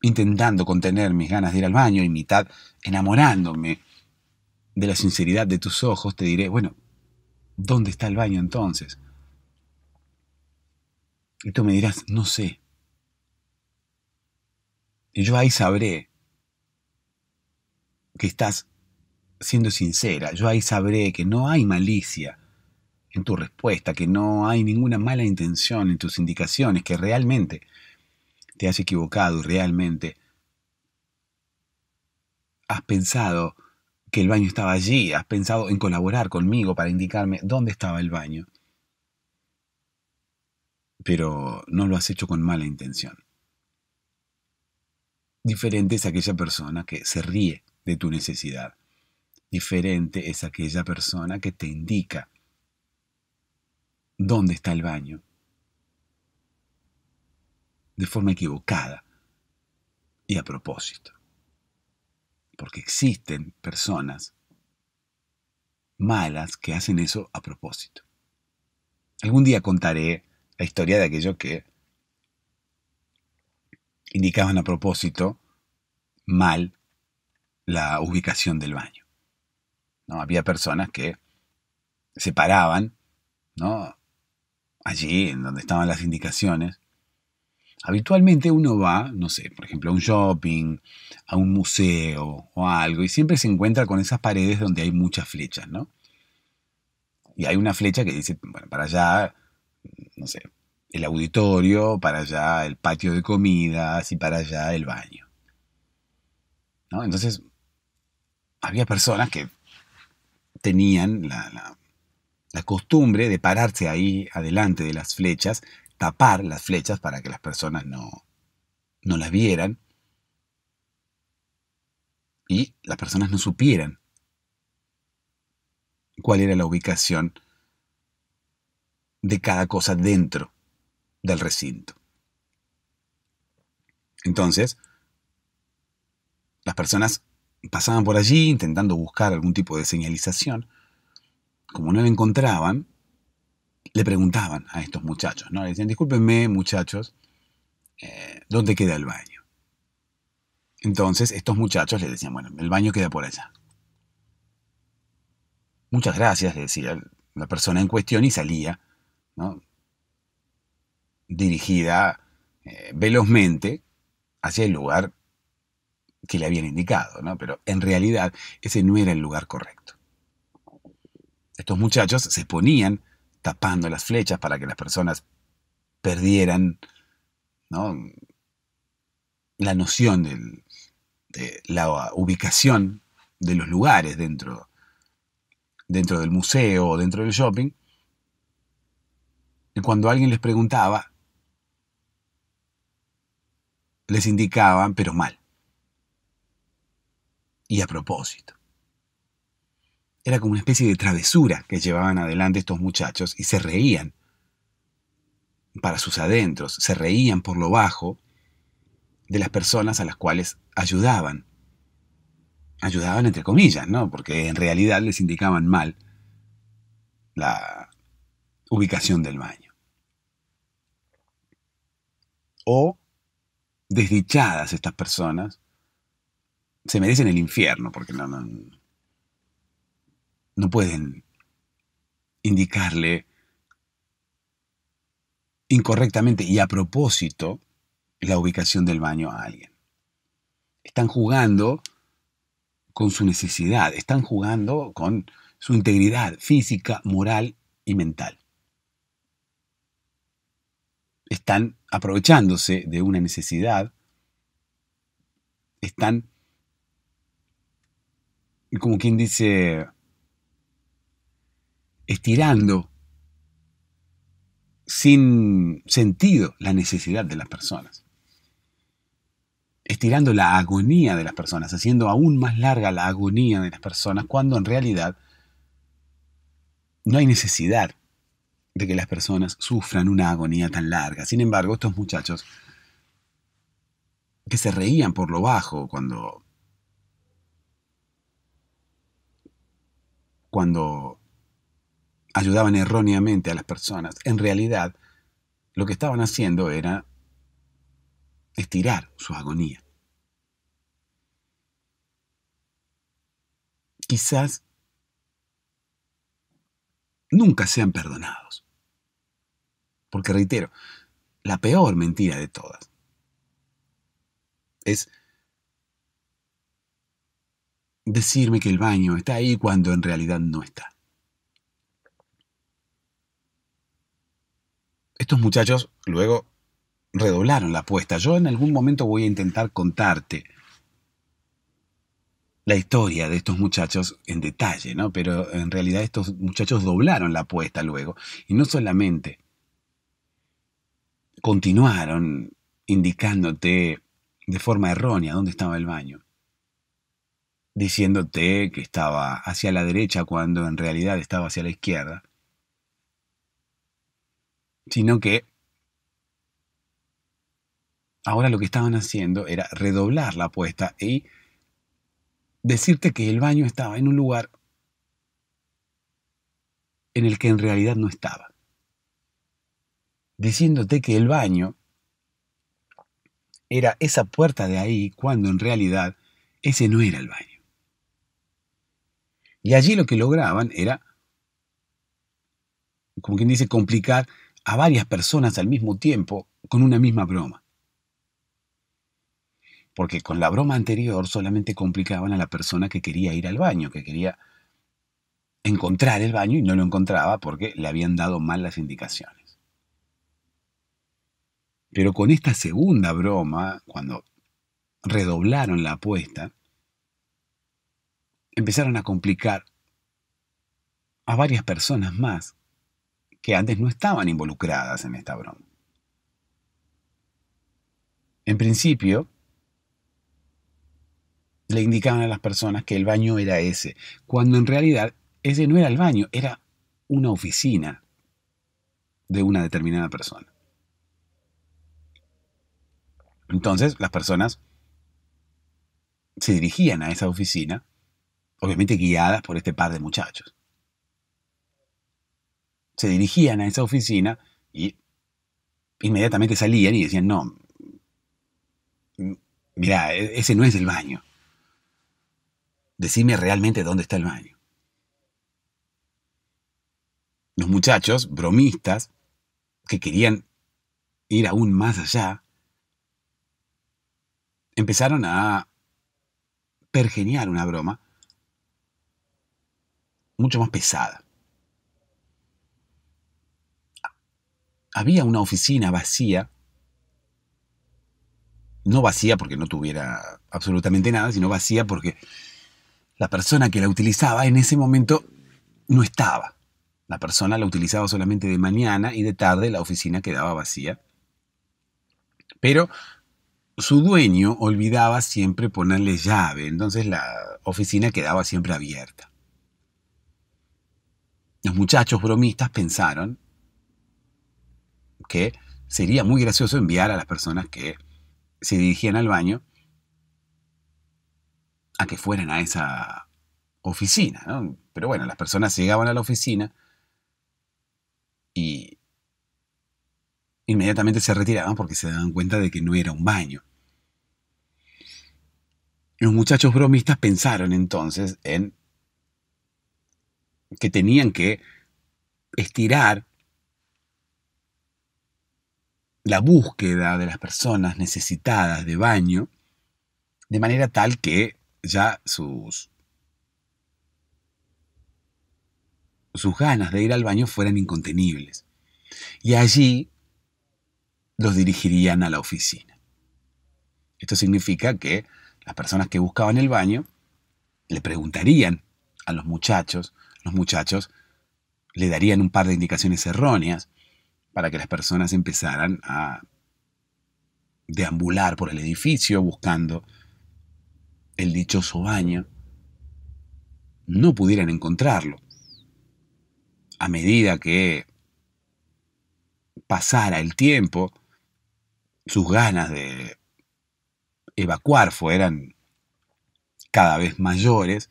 intentando contener mis ganas de ir al baño y mitad enamorándome de la sinceridad de tus ojos, te diré, bueno, ¿dónde está el baño entonces? Y tú me dirás, no sé. Y yo ahí sabré que estás siendo sincera, yo ahí sabré que no hay malicia en tu respuesta, que no hay ninguna mala intención en tus indicaciones, que realmente te has equivocado y realmente has pensado que el baño estaba allí, has pensado en colaborar conmigo para indicarme dónde estaba el baño. Pero no lo has hecho con mala intención. Diferente es aquella persona que se ríe de tu necesidad. Diferente es aquella persona que te indica dónde está el baño. De forma equivocada y a propósito. Porque existen personas malas que hacen eso a propósito. Algún día contaré la historia de aquellos que indicaban a propósito mal la ubicación del baño. ¿No? Había personas que se paraban ¿no? allí en donde estaban las indicaciones, habitualmente uno va, no sé, por ejemplo, a un shopping, a un museo o algo, y siempre se encuentra con esas paredes donde hay muchas flechas, ¿no? Y hay una flecha que dice, bueno, para allá, no sé, el auditorio, para allá el patio de comidas y para allá el baño. ¿No? Entonces, había personas que tenían la, la, la costumbre de pararse ahí adelante de las flechas, tapar las flechas para que las personas no, no las vieran y las personas no supieran cuál era la ubicación de cada cosa dentro del recinto. Entonces, las personas pasaban por allí intentando buscar algún tipo de señalización como no lo encontraban, le preguntaban a estos muchachos, ¿no? Le decían, discúlpenme, muchachos, eh, ¿dónde queda el baño? Entonces, estos muchachos le decían, bueno, el baño queda por allá. Muchas gracias, le decía la persona en cuestión y salía, ¿no? Dirigida eh, velozmente hacia el lugar que le habían indicado, ¿no? Pero en realidad ese no era el lugar correcto. Estos muchachos se ponían tapando las flechas para que las personas perdieran la noción de la ubicación de los lugares dentro, dentro del museo o dentro del shopping. Y cuando alguien les preguntaba, les indicaban, pero mal. Y a propósito. Era como una especie de travesura que llevaban adelante estos muchachos y se reían para sus adentros, se reían por lo bajo de las personas a las cuales ayudaban. Ayudaban entre comillas, ¿no? Porque en realidad les indicaban mal la ubicación del baño. O desdichadas estas personas, se merecen el infierno, porque no, no, no pueden indicarle incorrectamente y a propósito la ubicación del baño a alguien. Están jugando con su necesidad, están jugando con su integridad física, moral y mental. Están aprovechándose de una necesidad, están, como quien dice, estirando sin sentido la necesidad de las personas, estirando la agonía de las personas, haciendo aún más larga la agonía de las personas cuando en realidad no hay necesidad de que las personas sufran una agonía tan larga. Sin embargo, estos muchachos que se reían por lo bajo cuando cuando ayudaban erróneamente a las personas. En realidad, lo que estaban haciendo era estirar su agonía. Quizás nunca sean perdonados. Porque reitero, la peor mentira de todas es decirme que el baño está ahí cuando en realidad no está. estos muchachos luego redoblaron la apuesta. Yo en algún momento voy a intentar contarte la historia de estos muchachos en detalle, ¿no? Pero en realidad estos muchachos doblaron la apuesta luego. Y no solamente continuaron indicándote de forma errónea dónde estaba el baño, diciéndote que estaba hacia la derecha cuando en realidad estaba hacia la izquierda, sino que ahora lo que estaban haciendo era redoblar la apuesta y decirte que el baño estaba en un lugar en el que en realidad no estaba. Diciéndote que el baño era esa puerta de ahí cuando en realidad ese no era el baño. Y allí lo que lograban era, como quien dice, complicar a varias personas al mismo tiempo con una misma broma. Porque con la broma anterior solamente complicaban a la persona que quería ir al baño, que quería encontrar el baño y no lo encontraba porque le habían dado mal las indicaciones. Pero con esta segunda broma, cuando redoblaron la apuesta, empezaron a complicar a varias personas más que antes no estaban involucradas en esta broma. En principio, le indicaban a las personas que el baño era ese, cuando en realidad ese no era el baño, era una oficina de una determinada persona. Entonces las personas se dirigían a esa oficina, obviamente guiadas por este par de muchachos se dirigían a esa oficina y inmediatamente salían y decían, no, mira, e, ese no es el baño. Decime realmente dónde está el baño. Los muchachos, bromistas, que querían ir aún más allá, empezaron a pergeniar una broma mucho más pesada. había una oficina vacía, no vacía porque no tuviera absolutamente nada, sino vacía porque la persona que la utilizaba en ese momento no estaba. La persona la utilizaba solamente de mañana y de tarde la oficina quedaba vacía. Pero su dueño olvidaba siempre ponerle llave, entonces la oficina quedaba siempre abierta. Los muchachos bromistas pensaron que sería muy gracioso enviar a las personas que se dirigían al baño a que fueran a esa oficina. Pero bueno, las personas llegaban a la oficina y inmediatamente se retiraban porque se daban cuenta de que no era un baño. Los muchachos bromistas pensaron entonces en que tenían que estirar la búsqueda de las personas necesitadas de baño de manera tal que ya sus, sus ganas de ir al baño fueran incontenibles. Y allí los dirigirían a la oficina. Esto significa que las personas que buscaban el baño le preguntarían a los muchachos, los muchachos le darían un par de indicaciones erróneas, para que las personas empezaran a deambular por el edificio buscando el dichoso baño, no pudieran encontrarlo. A medida que pasara el tiempo, sus ganas de evacuar fueran cada vez mayores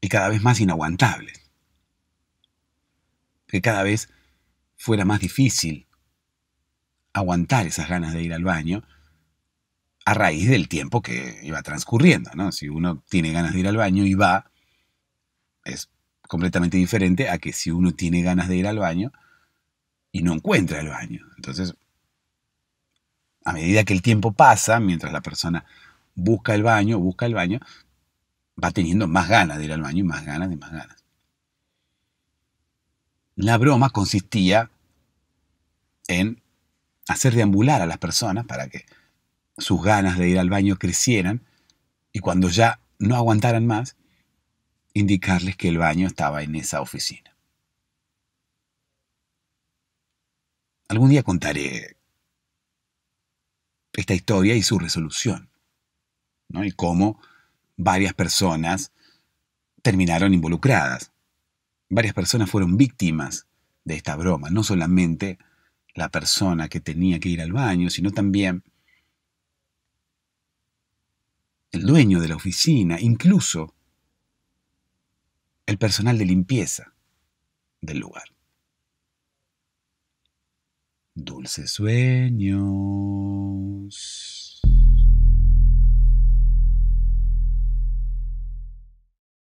y cada vez más inaguantables que cada vez fuera más difícil aguantar esas ganas de ir al baño a raíz del tiempo que iba transcurriendo, Si uno tiene ganas de ir al baño y va, es completamente diferente a que si uno tiene ganas de ir al baño y no encuentra el baño. Entonces, a medida que el tiempo pasa, mientras la persona busca el baño, busca el baño, va teniendo más ganas de ir al baño y más ganas y más ganas. La broma consistía en hacer deambular a las personas para que sus ganas de ir al baño crecieran y cuando ya no aguantaran más, indicarles que el baño estaba en esa oficina. Algún día contaré esta historia y su resolución, ¿no? y cómo varias personas terminaron involucradas varias personas fueron víctimas de esta broma, no solamente la persona que tenía que ir al baño, sino también el dueño de la oficina, incluso el personal de limpieza del lugar. Dulces sueños.